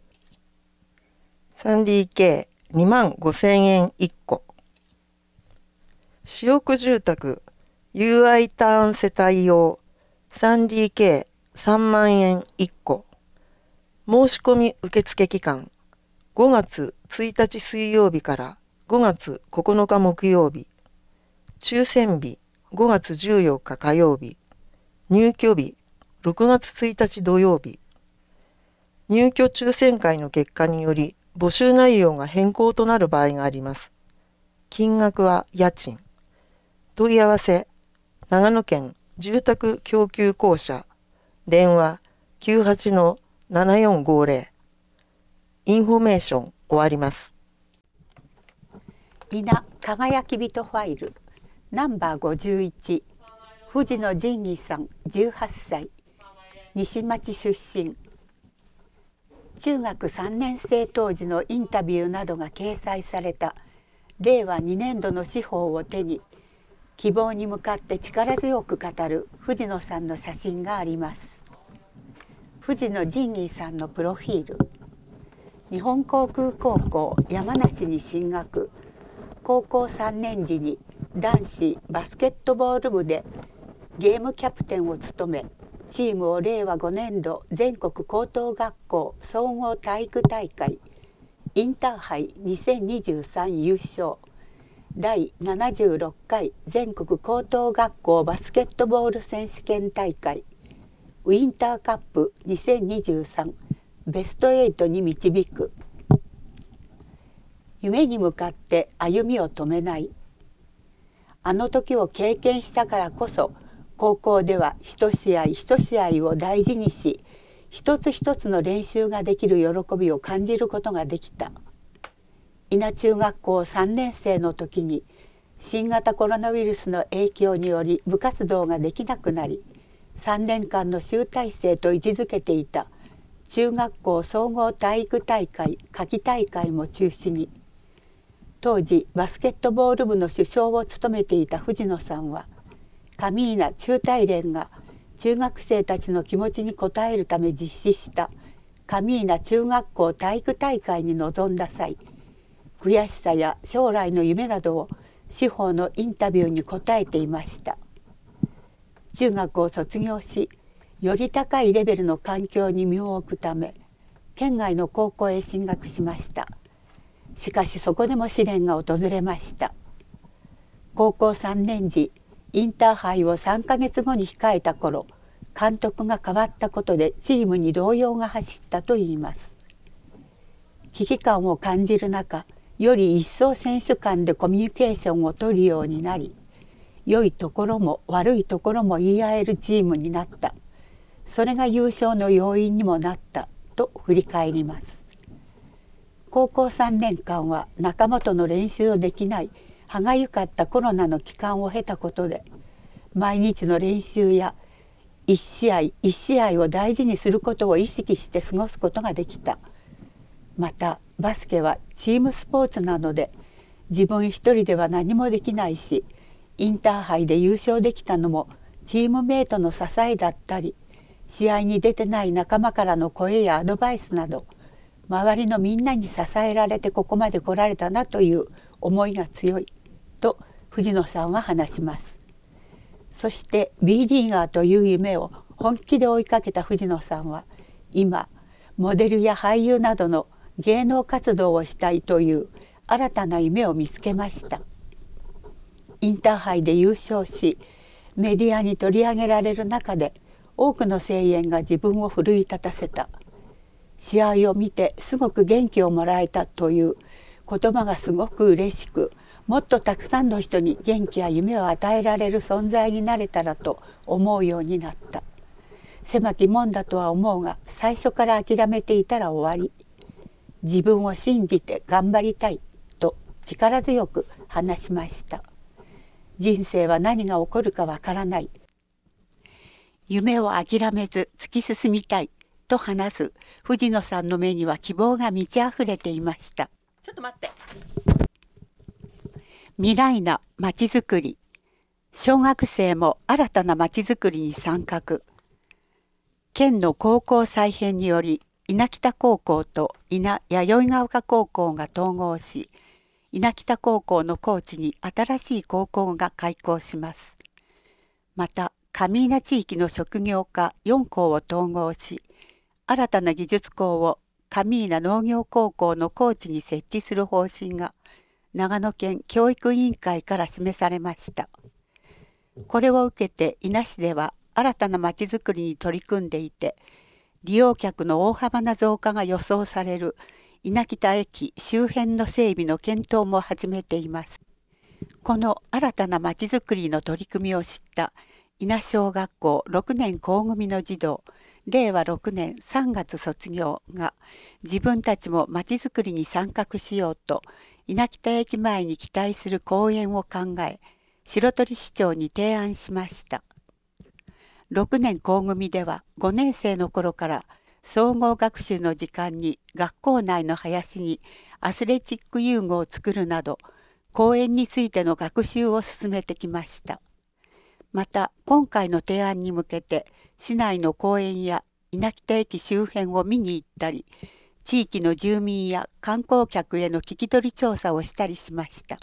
3DK2 万5000円1個私欲住宅 UI ターン世帯用 3DK3 万円1個申し込み受付期間5月1日水曜日から5月9日木曜日抽選日5月14日火曜日入居日6月1日土曜日入居抽選会の結果により募集内容が変更となる場合があります。金額は家賃。問い合わせ、長野県住宅供給公社、電話98-7450。インフォメーション終わります。稲輝き人ファイルナンバー51藤野仁義さん18歳西町出身中学3年生当時のインタビューなどが掲載された令和2年度の司法を手に希望に向かって力強く語る藤野さんの写真があります藤野仁義さんのプロフィール日本航空高校山梨に進学高校3年時に男子バスケットボール部でゲームキャプテンを務めチームを令和5年度全国高等学校総合体育大会インターハイ2023優勝第76回全国高等学校バスケットボール選手権大会ウィンターカップ2023ベスト8に導く夢に向かって歩みを止めないあの時を経験したからこそ高校では一試合一試合を大事にし一つ一つの練習ができる喜びを感じることができた稲中学校3年生の時に新型コロナウイルスの影響により部活動ができなくなり3年間の集大成と位置づけていた中学校総合体育大会夏季大会も中止に当時バスケットボール部の主将を務めていた藤野さんはカミーナ中大連が中学生たちの気持ちに応えるため実施したカミーナ中学校体育大会に臨んだ際悔しさや将来の夢などを司法のインタビューに答えていました中学を卒業しより高いレベルの環境に身を置くため県外の高校へ進学しました。しかしそこでも試練が訪れました高校3年時インターハイを3ヶ月後に控えた頃監督が変わったことでチームに動揺が走ったといいます危機感を感じる中より一層選手間でコミュニケーションをとるようになり良いところも悪いところも言い合えるチームになったそれが優勝の要因にもなったと振り返ります高校3年間は仲間との練習をできない歯がゆかったコロナの期間を経たことで毎日の練習や1試合1試合を大事にすることを意識して過ごすことができたまたバスケはチームスポーツなので自分一人では何もできないしインターハイで優勝できたのもチームメートの支えだったり試合に出てない仲間からの声やアドバイスなど周りのみんなに支えられてここまで来られたなという思いが強いと藤野さんは話しますそして B リーガーという夢を本気で追いかけた藤野さんは今モデルや俳優などの芸能活動をしたいという新たな夢を見つけましたインターハイで優勝しメディアに取り上げられる中で多くの声援が自分を奮い立たせた試合を見てすごく元気をもらえたという言葉がすごく嬉しくもっとたくさんの人に元気や夢を与えられる存在になれたらと思うようになった狭き門だとは思うが最初から諦めていたら終わり自分を信じて頑張りたいと力強く話しました人生は何が起こるかわからない夢を諦めず突き進みたいと話す藤野さんの目には希望が満ち溢れていましたちょっと待って未来なまちづくり小学生も新たなまちづくりに参画県の高校再編により稲北高校と稲弥生ヶ丘高校が統合し稲北高校の高知に新しい高校が開校しますまた上稲地域の職業科4校を統合し新たな技術校をカミーナ農業高校の高知に設置する方針が長野県教育委員会から示されましたこれを受けて伊那市では新たなまちづくりに取り組んでいて利用客の大幅な増加が予想される稲北駅周辺の整備の検討も始めていますこの新たなまちづくりの取り組みを知った稲小学校6年校組の児童令和6年3月卒業が自分たちもまちづくりに参画しようと稲北駅前に期待する公園を考え白鳥市長に提案しました6年校組では5年生の頃から総合学習の時間に学校内の林にアスレチック遊具を作るなど公園についての学習を進めてきましたまた今回の提案に向けて市内の公園や稲北駅周辺を見に行ったり地域の住民や観光客への聞き取り調査をしたりしました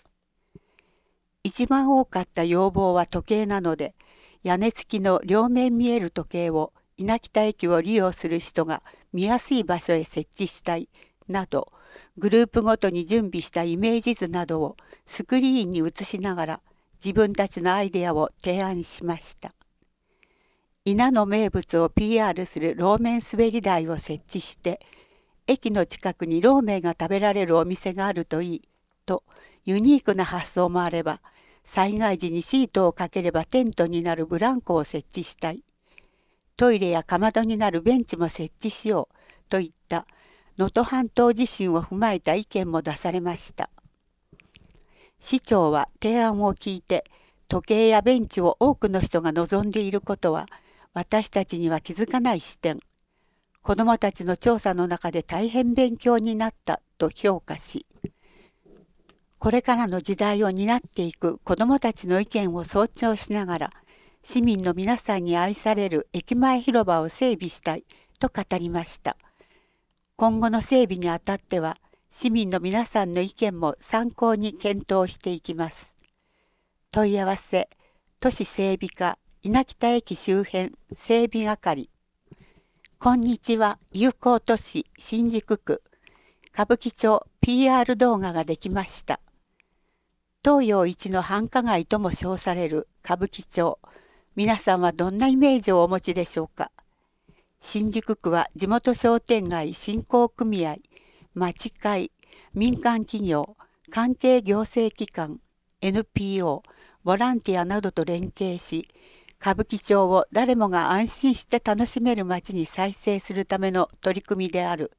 一番多かった要望は時計なので屋根付きの両面見える時計を稲北駅を利用する人が見やすい場所へ設置したいなどグループごとに準備したイメージ図などをスクリーンに映しながら自分たちのアイデアを提案しました。稲の名物を PR するローメン滑り台を設置して駅の近くにローメンが食べられるお店があるといいとユニークな発想もあれば災害時にシートをかければテントになるブランコを設置したいトイレやかまどになるベンチも設置しようといった能登半島地震を踏まえた意見も出されました市長は提案を聞いて時計やベンチを多くの人が望んでいることは私たちには気づかない視点子どもたちの調査の中で大変勉強になったと評価しこれからの時代を担っていく子どもたちの意見を尊重しながら市民の皆さんに愛される駅前広場を整備したいと語りました今後の整備にあたっては市民の皆さんの意見も参考に検討していきます問い合わせ都市整備課稲北駅周辺整備係こんにちは友好都市新宿区歌舞伎町 PR 動画ができました東洋一の繁華街とも称される歌舞伎町皆さんはどんなイメージをお持ちでしょうか新宿区は地元商店街振興組合町会民間企業関係行政機関 NPO ボランティアなどと連携し歌舞伎町を誰もが安心して楽しめる街に再生するための取り組みである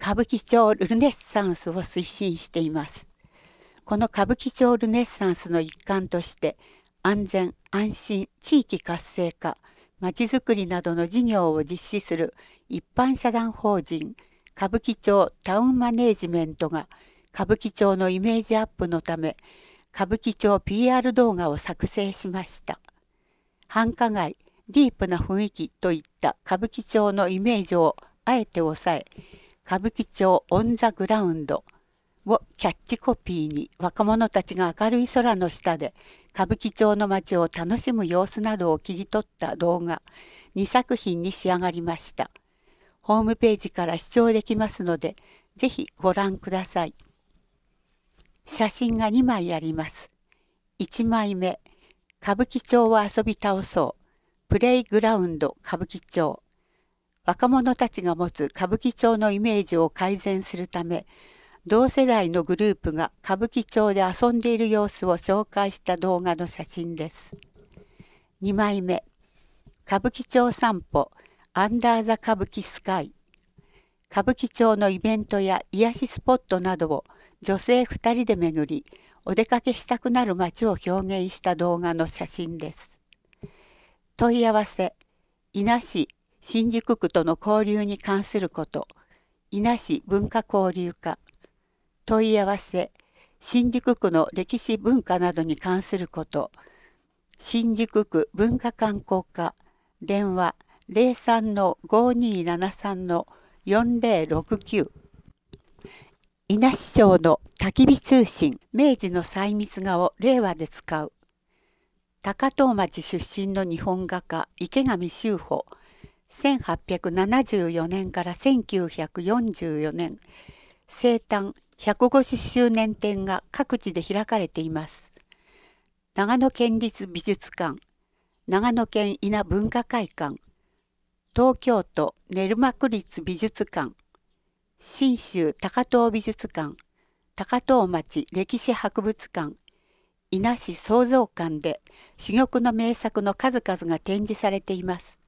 歌舞伎町ルネッサンスを推進していますこの歌舞伎町ルネッサンスの一環として安全安心地域活性化まちづくりなどの事業を実施する一般社団法人歌舞伎町タウンマネージメントが歌舞伎町のイメージアップのため歌舞伎町 PR 動画を作成しました。繁華街、ディープな雰囲気といった歌舞伎町のイメージをあえて抑え、歌舞伎町オンザグラウンドをキャッチコピーに若者たちが明るい空の下で歌舞伎町の街を楽しむ様子などを切り取った動画2作品に仕上がりました。ホームページから視聴できますので、ぜひご覧ください。写真が2枚あります。1枚目、歌舞伎町を遊び倒そう。プレイグラウンド歌舞伎町。若者たちが持つ歌舞伎町のイメージを改善するため、同世代のグループが歌舞伎町で遊んでいる様子を紹介した動画の写真です。2枚目。歌舞伎町散歩、アンダーザ歌舞伎スカイ。歌舞伎町のイベントや癒しスポットなどを女性2人で巡り、お出かけしたくなる街を表現した動画の写真です。問い合わせ伊那市新宿区との交流に関すること伊那市文化交流課問い合わせ新宿区の歴史文化などに関すること新宿区文化観光課電話03 5273 4069稲市匠の焚き火通信明治の細密画を令和で使う高遠町出身の日本画家池上修法1874年から1944年生誕150周年展が各地で開かれています長野県立美術館長野県稲文化会館東京都練馬区立美術館信州高遠美術館高遠町歴史博物館伊那市創造館で珠玉の名作の数々が展示されています。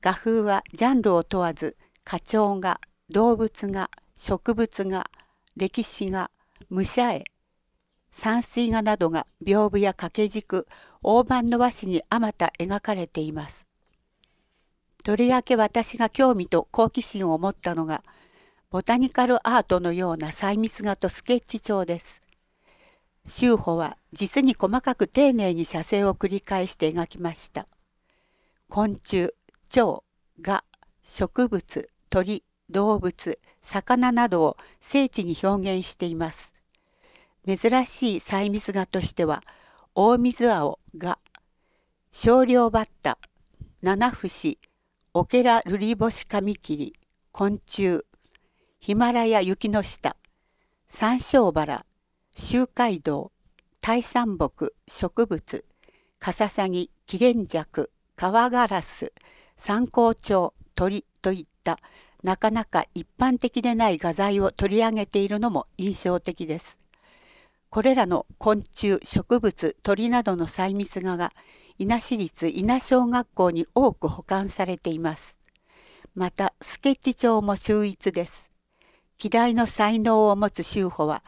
画風はジャンルを問わず花鳥画動物画植物画歴史画武者絵山水画などが屏風や掛け軸大判の和紙にあまた描かれています。とりわけ私が興味と好奇心を持ったのがボタニカルアートのような細密画とスケッチ帳です。修法は実に細かく丁寧に写生を繰り返して描きました。昆虫、蝶、蛾、植物、鳥、動物、魚などを精緻に表現しています。珍しい細密画としては、大水青が、少量バッタ、七節、オケラルリボシカミキリ、昆虫、ヒマラヤ雪の下、山椒原、周回道、大山木、植物、カササギ、キレンジャク、川ガラス、三光鳥、鳥といったなかなか一般的でない画材を取り上げているのも印象的です。これらの昆虫、植物、鳥などの細密画が稲市立稲小学校に多く保管されています。またスケッチ帳も秀逸です。偉大の才能を持つ修法は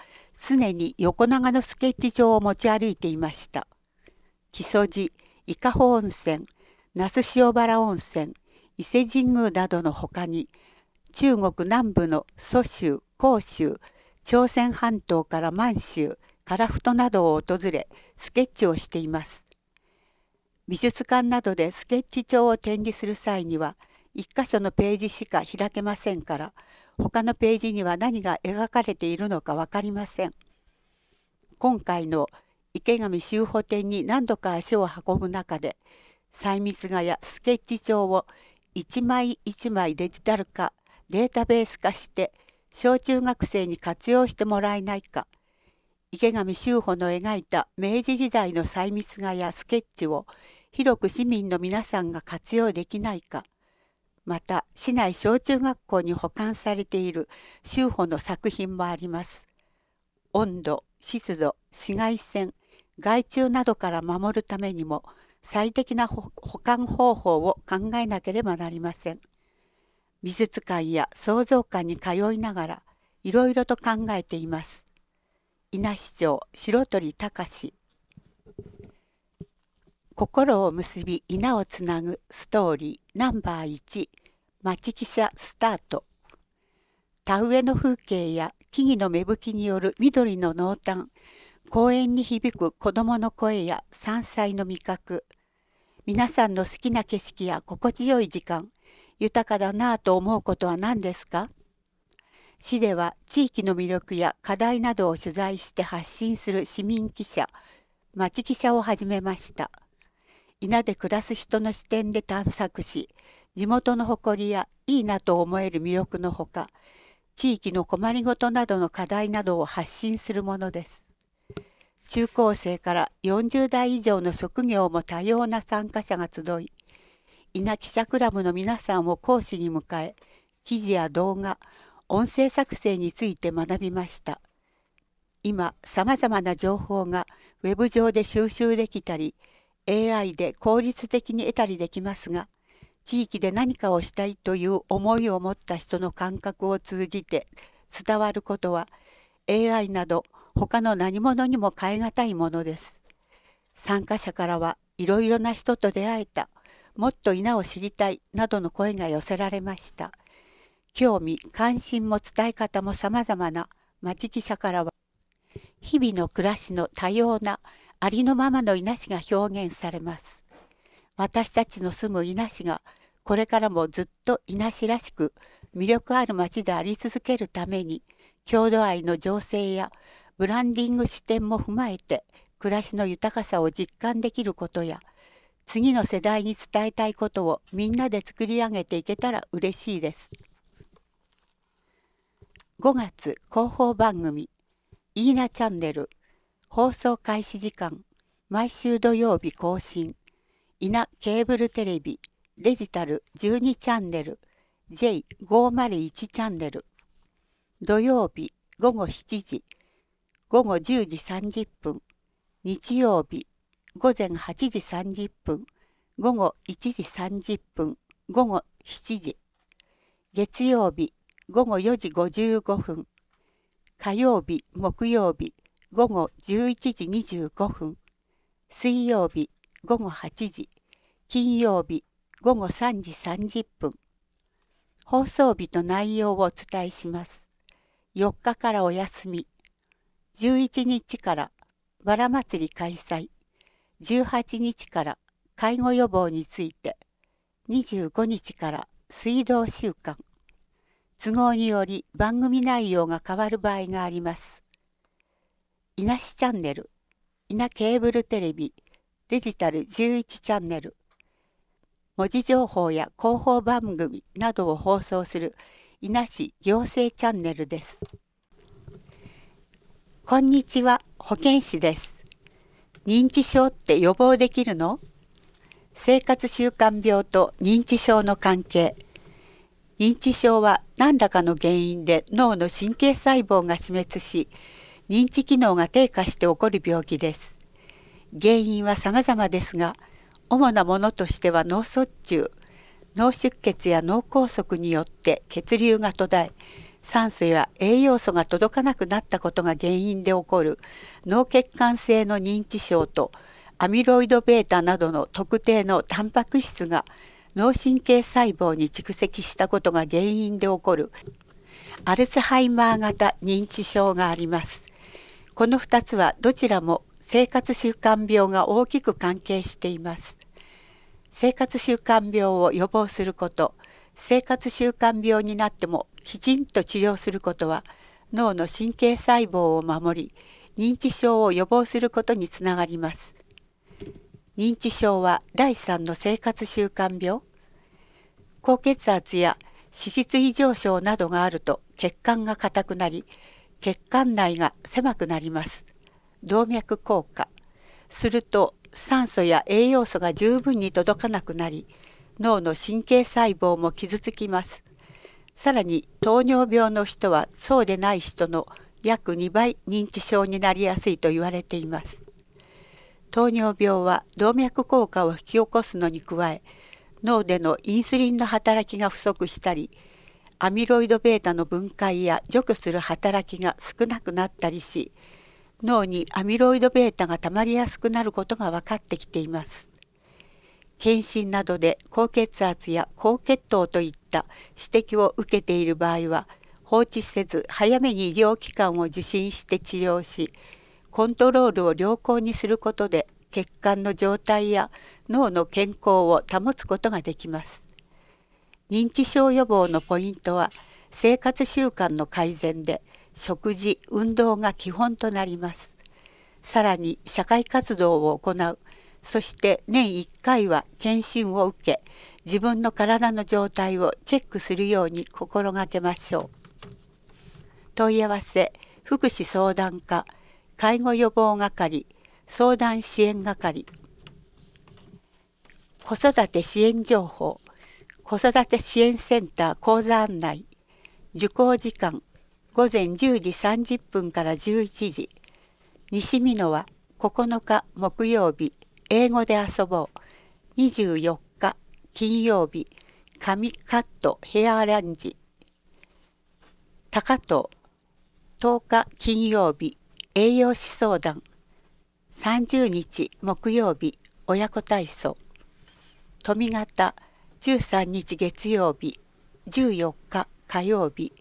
常に横長のスケッチ状を持ち歩いていました。木曽路、伊香保温泉、那須塩原温泉、伊勢神宮などのほかに中国南部の蘇州、広州、朝鮮半島から満州、樺太などを訪れスケッチをしています。美術館などでスケッチ帳を展示する際には1箇所のページしか開けませんから他のページには何が描かれているのか分かりません。今回の池上修法展に何度か足を運ぶ中で細密画やスケッチ帳を一枚一枚デジタル化データベース化して小中学生に活用してもらえないか池上修法の描いた明治時代の細密画やスケッチを広く市民の皆さんが活用できないかまた市内小中学校に保管されている州保の作品もあります。温度湿度紫外線害虫などから守るためにも最適な保管方法を考えなければなりません。美術館や創造館に通いながらいろいろと考えています。伊那市長白鳥隆心を結び稲をつなぐストーリーナンバー1町記者スタート田植えの風景や木々の芽吹きによる緑の濃淡公園に響く子どもの声や山菜の味覚皆さんの好きな景色や心地よい時間豊かだなぁと思うことは何ですか市では地域の魅力や課題などを取材して発信する市民記者町記者を始めました。稲で暮らす人の視点で探索し地元の誇りやいいなと思える魅力のほか地域の困りごとなどの課題などを発信するものです。中高生から40代以上の職業も多様な参加者が集い稲記者クラブの皆さんを講師に迎え記事や動画音声作成について学びました今さまざまな情報がウェブ上で収集できたり AI で効率的に得たりできますが地域で何かをしたいという思いを持った人の感覚を通じて伝わることは AI など他の何者にも代え難いものです。参加者からはいろいろな人と出会えたもっと稲を知りたいなどの声が寄せられました。興味関心も伝え方も様々な町記者からは日々の暮らしの多様なありのままの稲市が表現されます。私たちの住む稲市がこれからもずっと稲市らしく魅力ある町であり続けるために郷土愛の醸成やブランディング視点も踏まえて暮らしの豊かさを実感できることや次の世代に伝えたいことをみんなで作り上げていけたら嬉しいです。5月広報番組「いいなチャンネル」放送開始時間毎週土曜日更新稲ケーブルテレビデジタル12チャンネル J501 チャンネル土曜日午後7時午後10時30分日曜日午前8時30分午後1時30分午後7時月曜日午後4時55分火曜日木曜日午後11時25分水曜日午後8時金曜日午後3時30分放送日と内容をお伝えします。4日からお休み11日からバラ祭り開催18日から介護予防について25日から水道週間都合により番組内容が変わる場合があります。いなしチャンネル、いなケーブルテレビ、デジタル11チャンネル、文字情報や広報番組などを放送する伊那市行政チャンネルです。こんにちは、保健師です。認知症って予防できるの生活習慣病と認知症の関係。認知症は何らかの原因で脳の神経細胞が死滅し、認知機能が低下して起こる病気です。原因は様々ですが、主なものとしては脳卒中、脳出血や脳梗塞によって血流が途絶え、酸素や栄養素が届かなくなったことが原因で起こる脳血管性の認知症とアミロイド β などの特定のタンパク質が脳神経細胞に蓄積したことが原因で起こるアルツハイマー型認知症があります。この2つはどちらも生活習慣病が大きく関係しています。生活習慣病を予防すること、生活習慣病になってもきちんと治療することは脳の神経細胞を守り認知症を予防することにつながります。認知症は第3の生活習慣病高血圧や脂質異常症などがあると血管が硬くなり血管内が狭くなります動脈硬化すると酸素や栄養素が十分に届かなくなり脳の神経細胞も傷つきますさらに糖尿病の人はそうでない人の約2倍認知症になりやすいと言われています糖尿病は動脈硬化を引き起こすのに加え脳でのインスリンの働きが不足したりアミロイド β の分解や除去する働きが少なくなったりし脳にアミロイド β が溜まりやすくなることが分かってきています。検診などで高血圧や高血糖といった指摘を受けている場合は放置せず早めに医療機関を受診して治療しコントロールを良好にすることで血管の状態や脳の健康を保つことができます。認知症予防のポイントは生活習慣の改善で食事運動が基本となりますさらに社会活動を行うそして年1回は検診を受け自分の体の状態をチェックするように心がけましょう問い合わせ福祉相談課介護予防係相談支援係子育て支援情報子育て支援センター講座案内受講時間午前10時30分から11時西美濃は9日木曜日英語で遊ぼう24日金曜日髪カットヘアアランジ高藤10日金曜日栄養士相談30日木曜日親子体操富形13日月曜日14日火曜日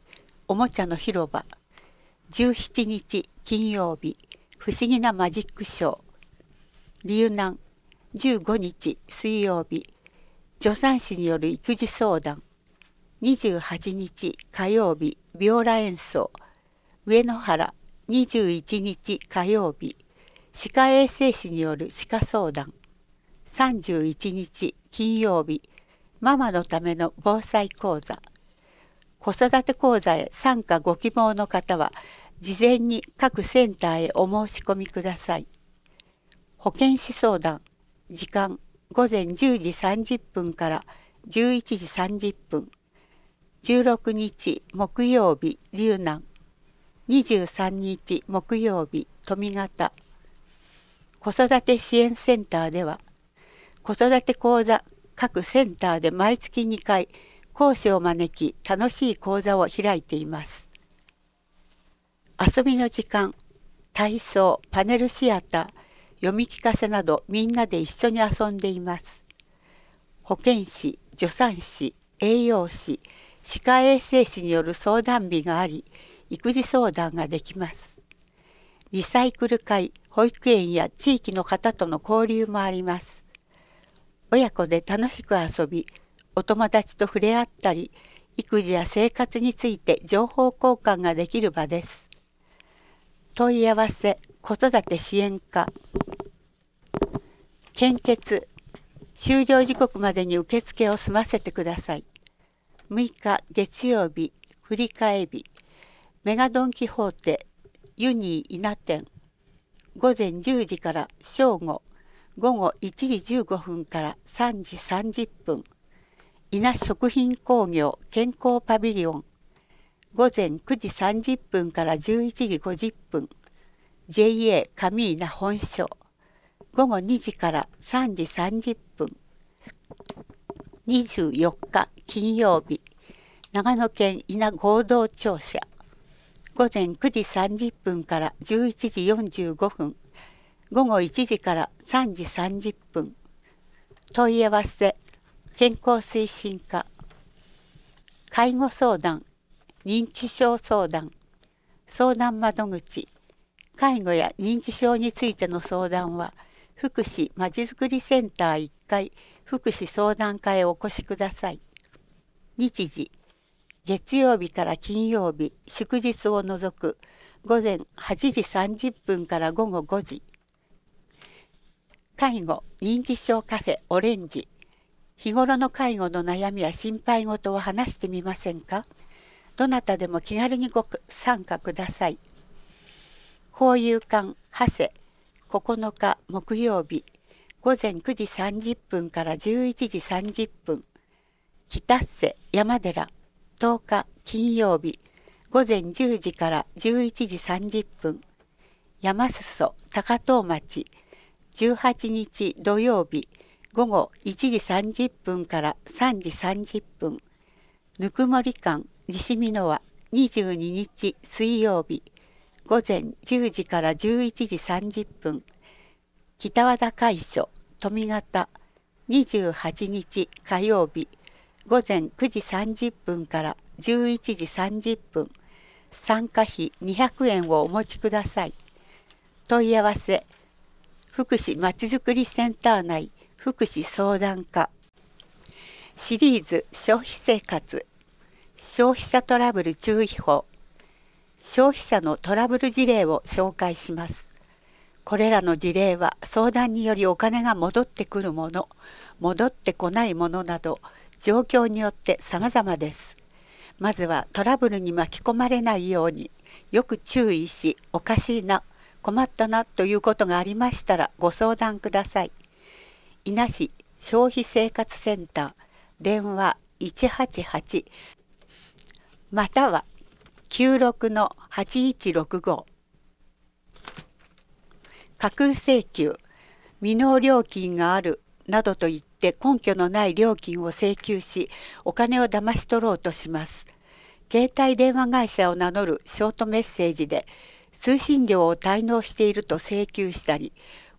おもちゃの広場17日金曜日不思議なマジックショー由難15日水曜日助産師による育児相談28日火曜日ビオラ演奏上野原21日火曜日歯科衛生士による歯科相談31日金曜日ママのための防災講座子育て講座へ参加ご希望の方は事前に各センターへお申し込みください保健師相談時間午前10時30分から11時30分16日木曜日龍南23日木曜日富形子育て支援センターでは子育て講座各センターで毎月2回講師を招き楽しい講座を開いています。遊びの時間体操パネルシアター読み聞かせなどみんなで一緒に遊んでいます。保健師助産師栄養士歯科衛生士による相談日があり育児相談ができます。リサイクル会保育園や地域の方との交流もあります。親子で楽しく遊びお友達と触れ合ったり育児や生活について情報交換ができる場です。問い合わせ子育て支援課献血終了時刻までに受付を済ませてください6日月曜日振り替日メガドン・キホーテユニー稲店午前10時から正午午後1時15分から3時30分伊那食品工業健康パビリオン午前9時30分から11時50分 JA 上稲本省午後2時から3時30分24日金曜日長野県伊那合同庁舎午前9時30分から11時45分午後1時から3時30分問い合わせ健康推進課介護相談認知症相談相談窓口介護や認知症についての相談は福祉まちづくりセンター1階福祉相談課へお越しください日時月曜日から金曜日祝日を除く午前8時30分から午後5時介護認知症カフェオレンジ日頃の介護の悩みや心配事を話してみませんかどなたでも気軽にご参加ください交友館長谷9日木曜日午前9時30分から11時30分北瀬山寺10日金曜日午前10時から11時30分山裾高遠町18日土曜日午後1時30分から3時30分ぬくもり館西美濃は22日水曜日午前10時から11時30分北和田会所富形28日火曜日午前9時30分から11時30分参加費200円をお持ちください問い合わせ福祉まちづくりセンター内福祉相談課シリーズ消費生活消費者トラブル注意報消費者のトラブル事例を紹介しますこれらの事例は相談によりお金が戻ってくるもの戻ってこないものなど状況によって様々ですまずはトラブルに巻き込まれないようによく注意しおかしいな困ったなということがありましたらご相談ください。伊那市消費生活センター電話188または96の8165架空請求未納料金があるなどと言って根拠のない料金を請求しお金を騙し取ろうとします携帯電話会社を名乗るショートメッセージで通信料を滞納していると請求したり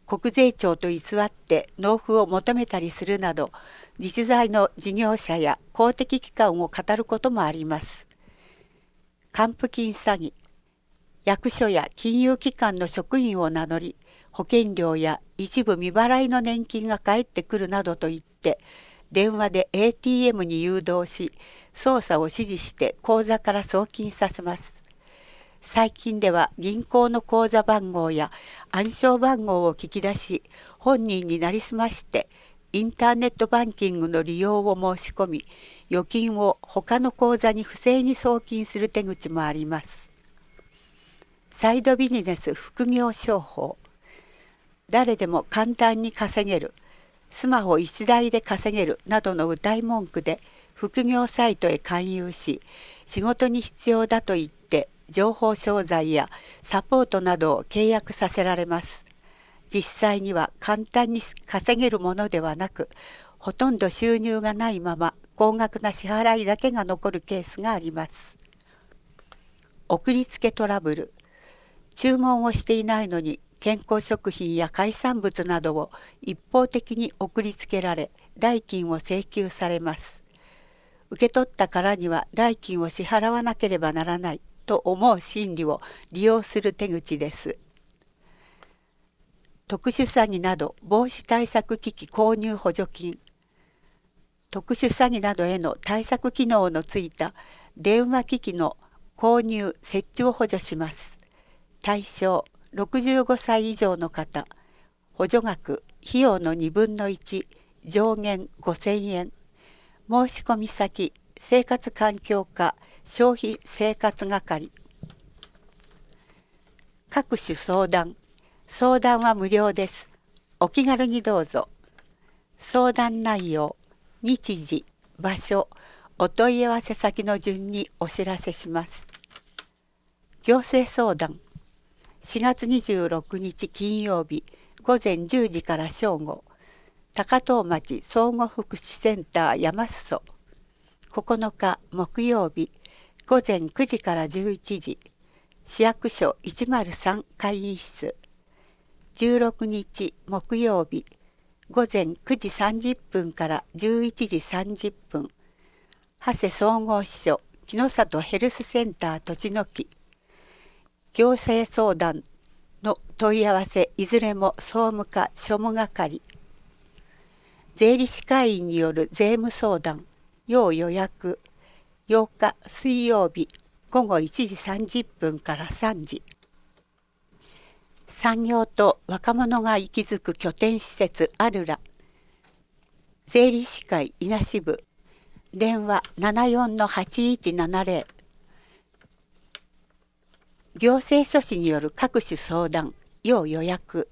国税庁と偽って納付を求めたりするなど実在の事業者や公的機関を語ることもあります。還付金詐欺役所や金融機関の職員を名乗り保険料や一部未払いの年金が返ってくるなどと言って電話で ATM に誘導し操作を指示して口座から送金させます。最近では銀行の口座番号や暗証番号を聞き出し本人になりすましてインターネットバンキングの利用を申し込み預金を他の口座に不正に送金する手口もあります。サイドビジネス副業商法誰でも簡単に稼げるスマホ1台で稼げるなどのうたい文句で副業サイトへ勧誘し仕事に必要だと言って情報商材やサポートなどを契約させられます。実際には簡単に稼げるものではなく、ほとんど収入がないまま高額な支払いだけが残るケースがあります。送りつけトラブル注文をしていないのに健康食品や海産物などを一方的に送りつけられ代金を請求されます受け取ったからには代金を支払わなければならないと思う心理を利用する手口です。特殊詐欺など防止対策機器購入補助金特殊詐欺などへの対策機能のついた電話機器の購入設置を補助します。対象65歳以上の方補助額費用の2分の1上限5000円申し込み先生活環境課消費生活係各種相談相談は無料ですお気軽にどうぞ相談内容日時場所お問い合わせ先の順にお知らせします行政相談4月26日金曜日午前10時から正午高遠町総合福祉センター山裾9日木曜日午前9時から11時市役所103会議室16日木曜日午前9時30分から11時30分長谷総合支所木里ヘルスセンター栃の木行政相談の問い合わせいずれも総務課庶務係税理士会員による税務相談要予約8日水曜日午後1時30分から3時産業と若者が息づく拠点施設アルラ税理士会稲支部電話74-8170行政書士による各種相談要予約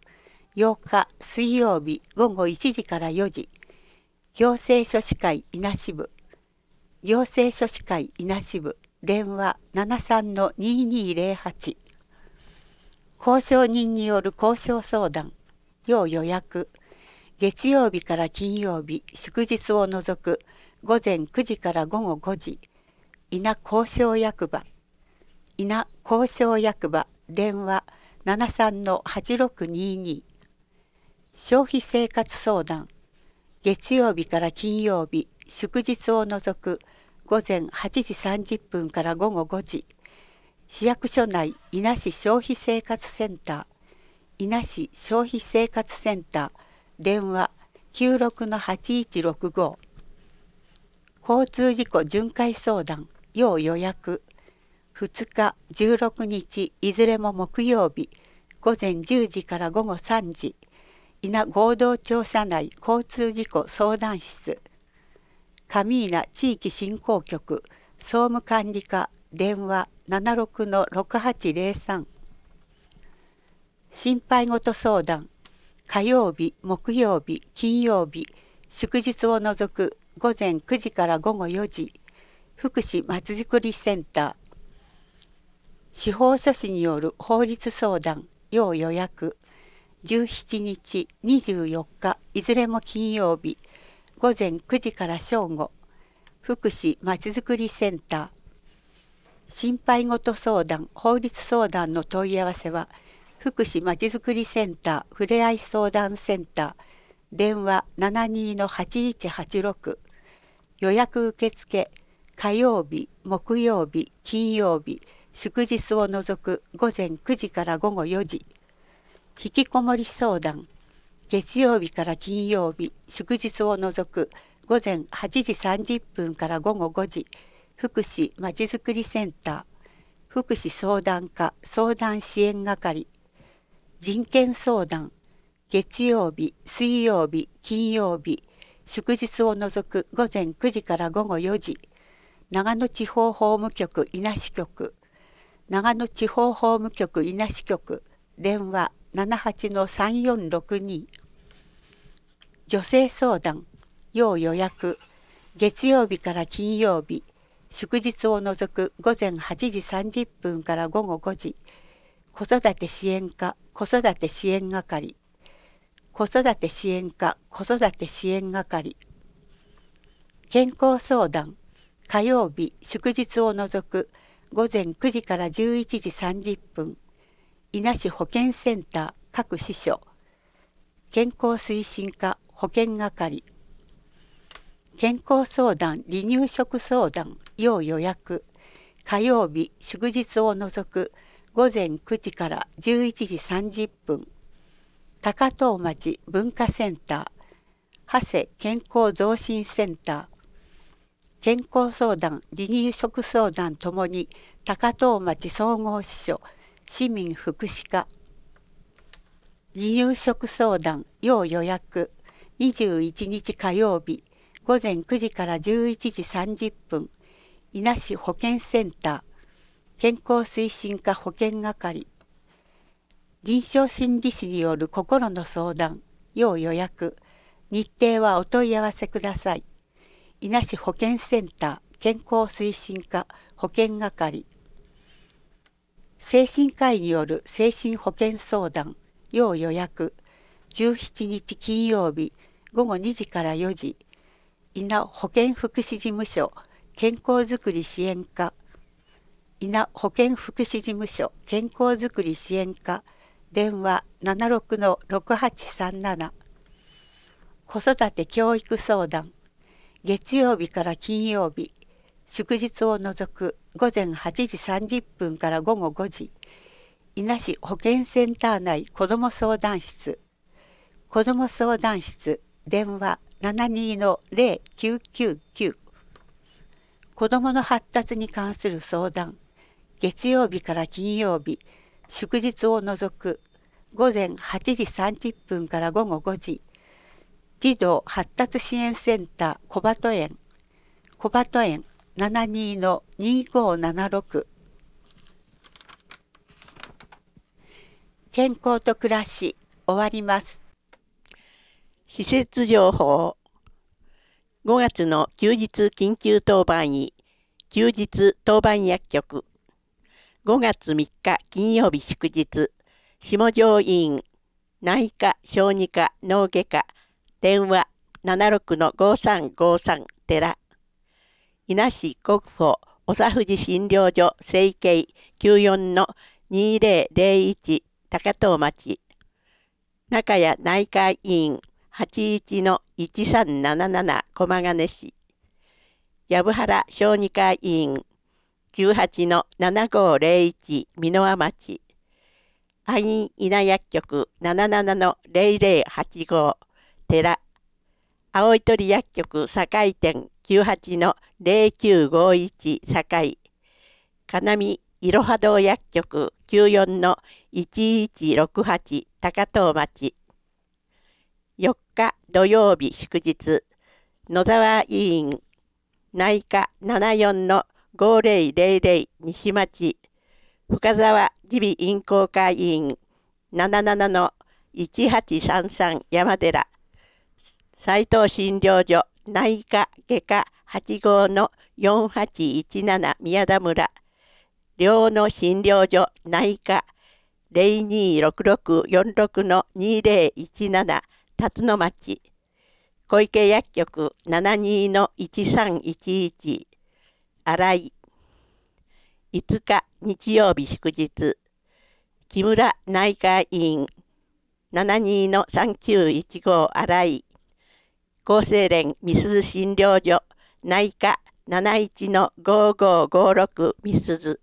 8日水曜日午後1時から4時行政書士会稲支部行政書士会稲支部電話73-2208交渉人による交渉相談要予約月曜日から金曜日祝日を除く午前9時から午後5時稲交渉役場稲交渉役場電話73-8622消費生活相談月曜日から金曜日祝日を除く午前8時30分から午後5時市役所内伊那市消費生活センター伊那市消費生活センター電話96-8165交通事故巡回相談要予約2日16日いずれも木曜日午前10時から午後3時伊那合同庁舎内交通事故相談室カミーナ地域振興局総務管理課電話76 6803心配事相談火曜日木曜日金曜日祝日を除く午前9時から午後4時福祉まちづくりセンター司法書士による法律相談要予約17日24日いずれも金曜日午前9時から正午福祉まちづくりセンター心配事相談法律相談の問い合わせは福祉まちづくりセンターふれあい相談センター電話72-8186予約受付火曜日木曜日金曜日祝日を除く午前9時から午後4時引きこもり相談月曜日から金曜日祝日を除く午前8時30分から午後5時福祉まちづくりセンター福祉相談課相談支援係人権相談月曜日水曜日金曜日祝日を除く午前9時から午後4時長野地方法務局稲支局長野地方法務局稲支局電話78-3462女性相談要予約月曜日から金曜日祝日を除く午前8時30分から午後5時子育て支援課子育て支援係子育て支援課子育て支援係健康相談火曜日祝日を除く午前9時から11時30分伊那市保健センター各支所健康推進課保険係健康相談離乳食相談要予約火曜日祝日を除く午前9時から11時30分高遠町文化センター長谷健康増進センター健康相談離乳食相談ともに高遠町総合支所市民福祉課離乳食相談要予約21日火曜日午前9時から11時30分伊那市保健センター健康推進課保健係臨床心理士による心の相談要予約日程はお問い合わせください伊那市保健センター健康推進課保健係精神科医による精神保健相談要予約17日金曜日午後2時から4時稲保健福祉事務所健康づくり支援課稲保健福祉事務所健康づくり支援課電話76の6837子育て教育相談月曜日から金曜日祝日を除く午前8時30分から午後5時伊那市保健センター内子ども相談室子ども相談室電話72の0999子どもの発達に関する相談月曜日から金曜日祝日を除く午前8時30分から午後5時児童発達支援センター小鳩園小鳩園72の2576健康と暮らし終わります。施設情報5月の休日緊急当番医休日当番薬局5月3日金曜日祝日下城医院内科小児科脳外科電話76の5353寺伊那市国保長藤診療所整形94の2001高遠町中谷内科医院81-1377駒ヶ根市藪原小児科医院9 8 7 5 0 1美濃和町愛因稲薬局77-0085寺青い鳥薬局堺店98-0951堺金見いろは堂薬局94-1168高遠町日土曜日祝日野沢委員内科74の5000西町深沢耳鼻咽喉科医院77の1833山寺斉藤診療所内科外科85の4817宮田村両の診療所内科026646の2017辰野町小池薬局72の1311新井5日日曜日祝日木村内科医院72の3915新井厚生連美鈴診療所内科71の5556美鈴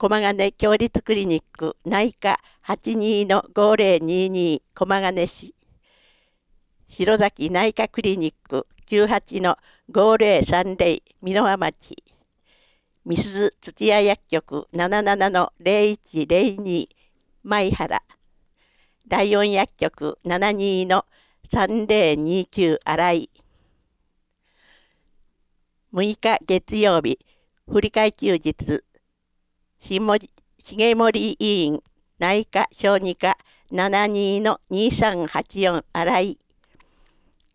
駒ヶ根強立クリニック内科82-5022駒ヶ根市弘崎内科クリニック98-5030箕輪町美鈴土屋薬局77-0102舞原ライオン薬局72-3029新井6日月曜日振替休日重森委員内科小児科72の2384新井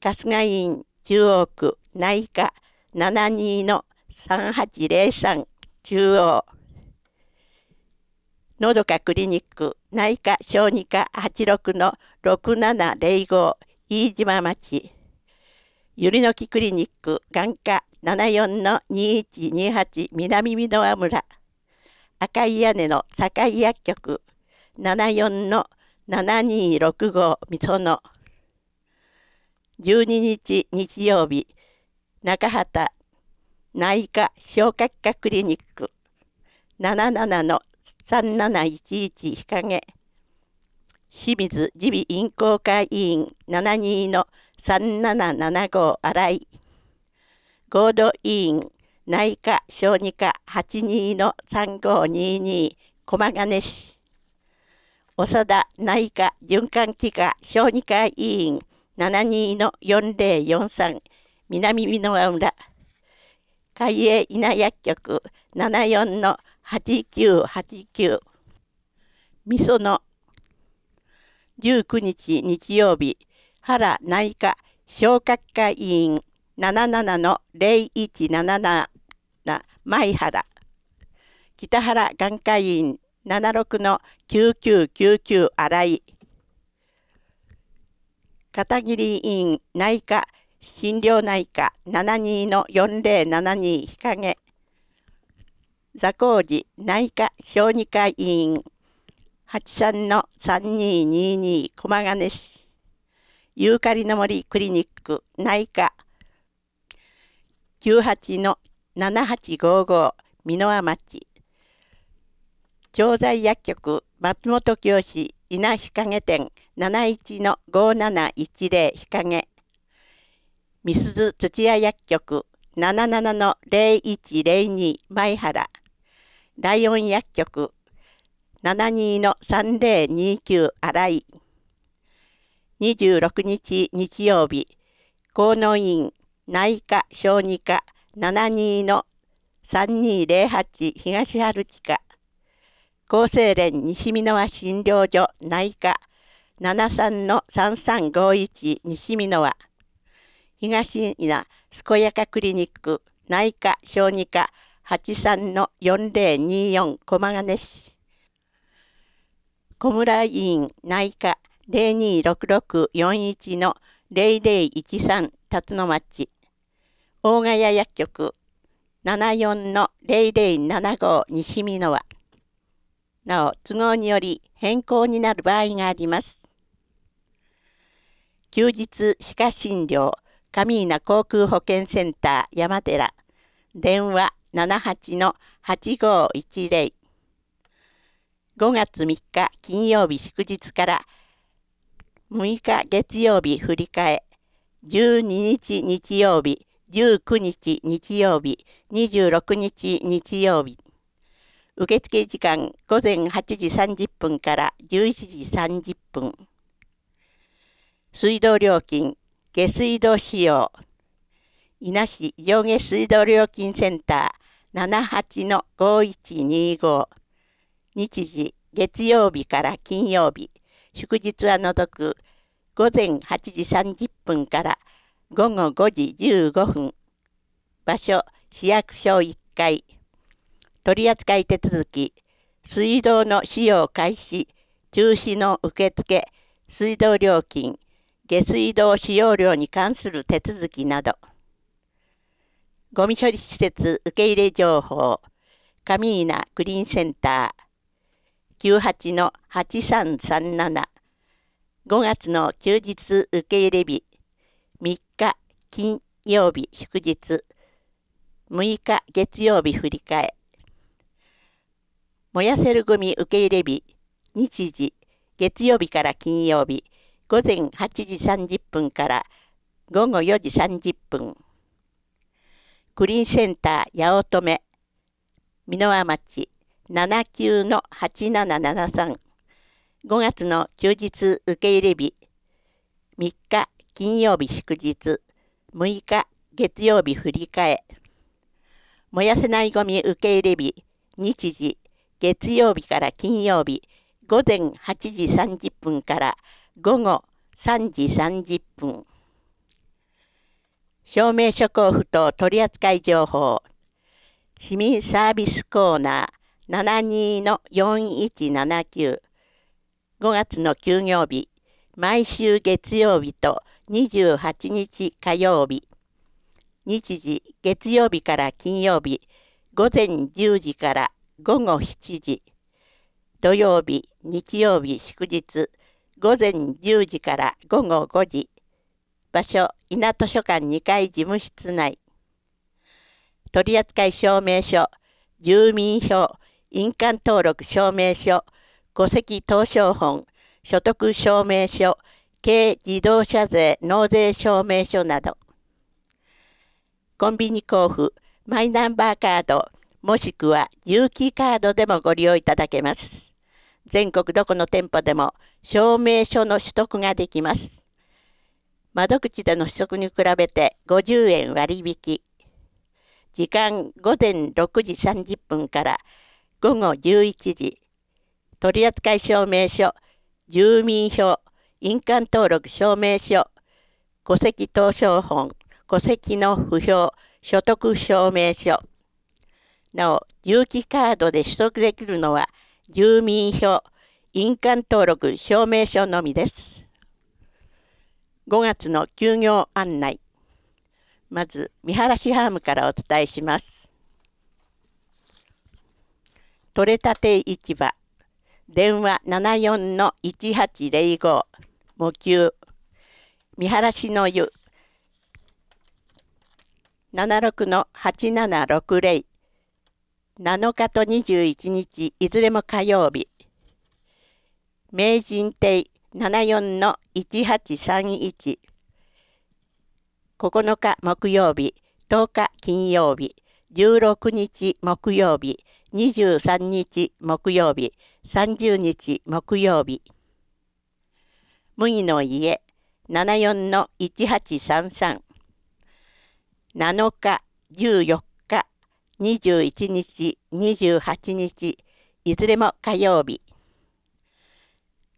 春日院中央区内科72の3803中央のどかクリニック内科小児科86の6705飯島町百合の木クリニック眼科74の2128南箕輪村赤い屋根の堺薬局74の7265みその12日日曜日中畑内科消化器科クリニック77の3711日陰清水耳鼻咽喉科医院72の3775新井合同委員内科小児科82の3522駒ヶ根市長田内科循環器科小児科医院72の4043南美濃村海営稲薬局74の8989みその19日日曜日原内科消化器科医院77の0177舞原北原眼科医院76の9999新井片桐医院内科心療内科72の4072日陰座高寺内科小児科医院83の3222駒ヶ市ユーカリの森クリニック内科98の7855美輪町調剤薬局松本京市稲日陰店71の5710日陰美鈴土屋薬局77の0102前原ライオン薬局72の3029新井26日日曜日、公能院内科小児科72-3208東春地下厚生連西美輪診療所内科73-3351西美輪東稲健やかクリニック内科小児科83-4024駒ヶ市小村医院内科026641 0013辰野町大賀谷薬局74-0075西美濃は、なお、都合により変更になる場合があります。休日歯科診療、ーナ航空保健センター山寺、電話78-8510。5月3日金曜日祝日から6日月曜日振り替え、12日日曜日19日日曜日、26日日曜日。受付時間午前8時30分から11時30分。水道料金、下水道使用。伊那市上下水道料金センター78-5125。日時、月曜日から金曜日。祝日は除く午前8時30分から11時30分。午後5時15分場所市役所1階取扱手続き水道の使用開始中止の受付水道料金下水道使用料に関する手続きなどゴミ処理施設受入情報カミーナクリーンセンター98の8337 5月の休日受入日3日金曜日祝日6日月曜日振り替え燃やせる組受け入れ日日時月曜日から金曜日午前8時30分から午後4時30分クリーンセンター八乙女箕輪町79の8773 5月の休日受け入れ日3日金曜日祝日、6日月曜日振り替え、燃やせないごみ受け入れ日、日時、月曜日から金曜日、午前8時30分から午後3時30分。証明書交付等取扱情報、市民サービスコーナー72の4179、5月の休業日、毎週月曜日と28日火曜日日時月曜日から金曜日午前10時から午後7時土曜日日曜日祝日午前10時から午後5時場所稲図書館2階事務室内取扱証明書住民票印鑑登録証明書戸籍投証本所得証明書軽自動車税納税証明書など、コンビニ交付、マイナンバーカード、もしくは有機カードでもご利用いただけます。全国どこの店舗でも証明書の取得ができます。窓口での取得に比べて50円割引。時間午前6時30分から午後11時。取扱証明書、住民票、印鑑登録証明書、戸籍投証本、戸籍の不評、所得証明書。なお、住基カードで取得できるのは、住民票、印鑑登録証明書のみです。5月の休業案内。まず、三原市ハームからお伝えします。取れたて市場、電話74-1805。木球見晴らしの湯76の8760 7日と21日いずれも火曜日名人亭74の1831 9日木曜日10日金曜日16日木曜日23日木曜日30日木曜日麦の家74-1833 7日、14日、21日、28日、いずれも火曜日。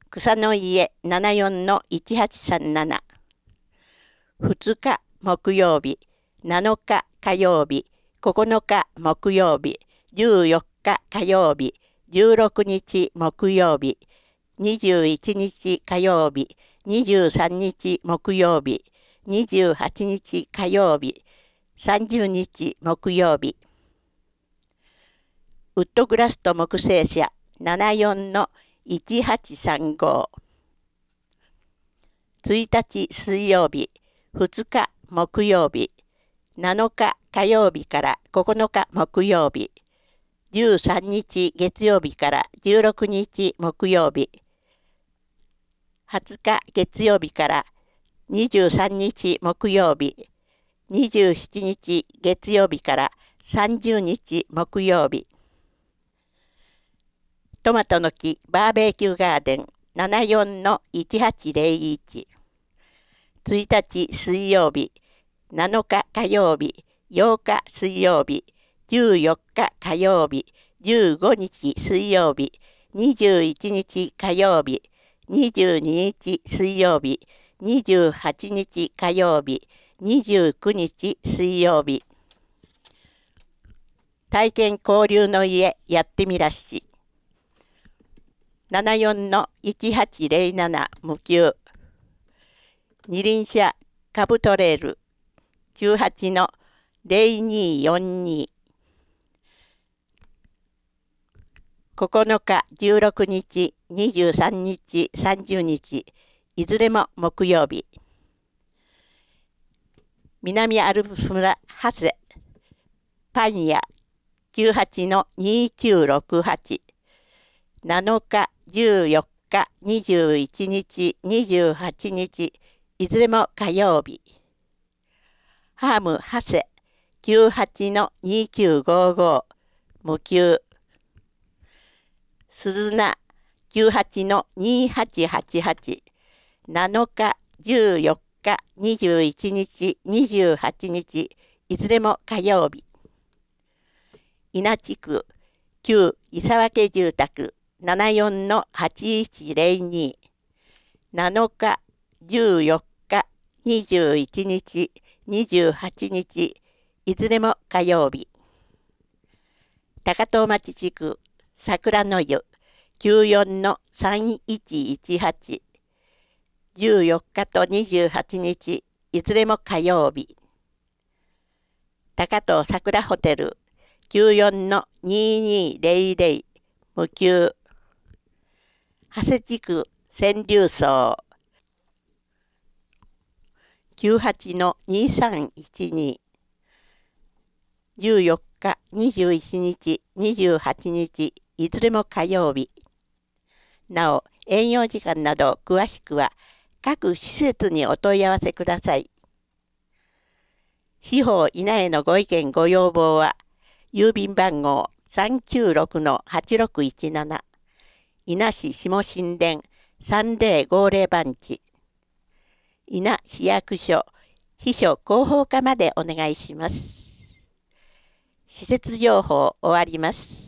草の家74-1837 2日木曜日、7日火曜日、9日木曜日、14日火曜日、16日木曜日、21日火曜日、23日木曜日、28日火曜日、30日木曜日。ウッドグラスト木製車74の1835。1日水曜日、2日木曜日、7日火曜日から9日木曜日、13日月曜日から16日木曜日、20日月曜日から23日木曜日、27日月曜日から30日木曜日、トマトの木バーベキューガーデン74の1801、1日水曜日、7日火曜日、8日水曜日、14日火曜日、15日水曜日、21日火曜日、22日水曜日、28日火曜日、29日水曜日。体験交流の家やってみらし。74の1807無休。二輪車カブトレール。9 8の0242。9日、16日、23日、30日、いずれも木曜日。南アルプス村長谷パン屋98の2968 7日14日21日28日いずれも火曜日ハーム長谷98の2955無休。鈴名98-2888 7日、14日、21日、28日、いずれも火曜日。稲地区、旧伊沢家住宅74-8102 7日、14日、21日、28日、いずれも火曜日。高遠町地区、桜の湯94の3118 14日と28日いずれも火曜日高藤桜ホテル94の2200無休長谷地区川柳荘98の2312 14日21日28日いずれも火曜日。なお、営業時間など詳しくは各施設にお問い合わせください。司法稲へのご意見ご要望は、郵便番号396-8617稲市下新田3050番地伊那市役所秘書広報課までお願いします。施設情報終わります。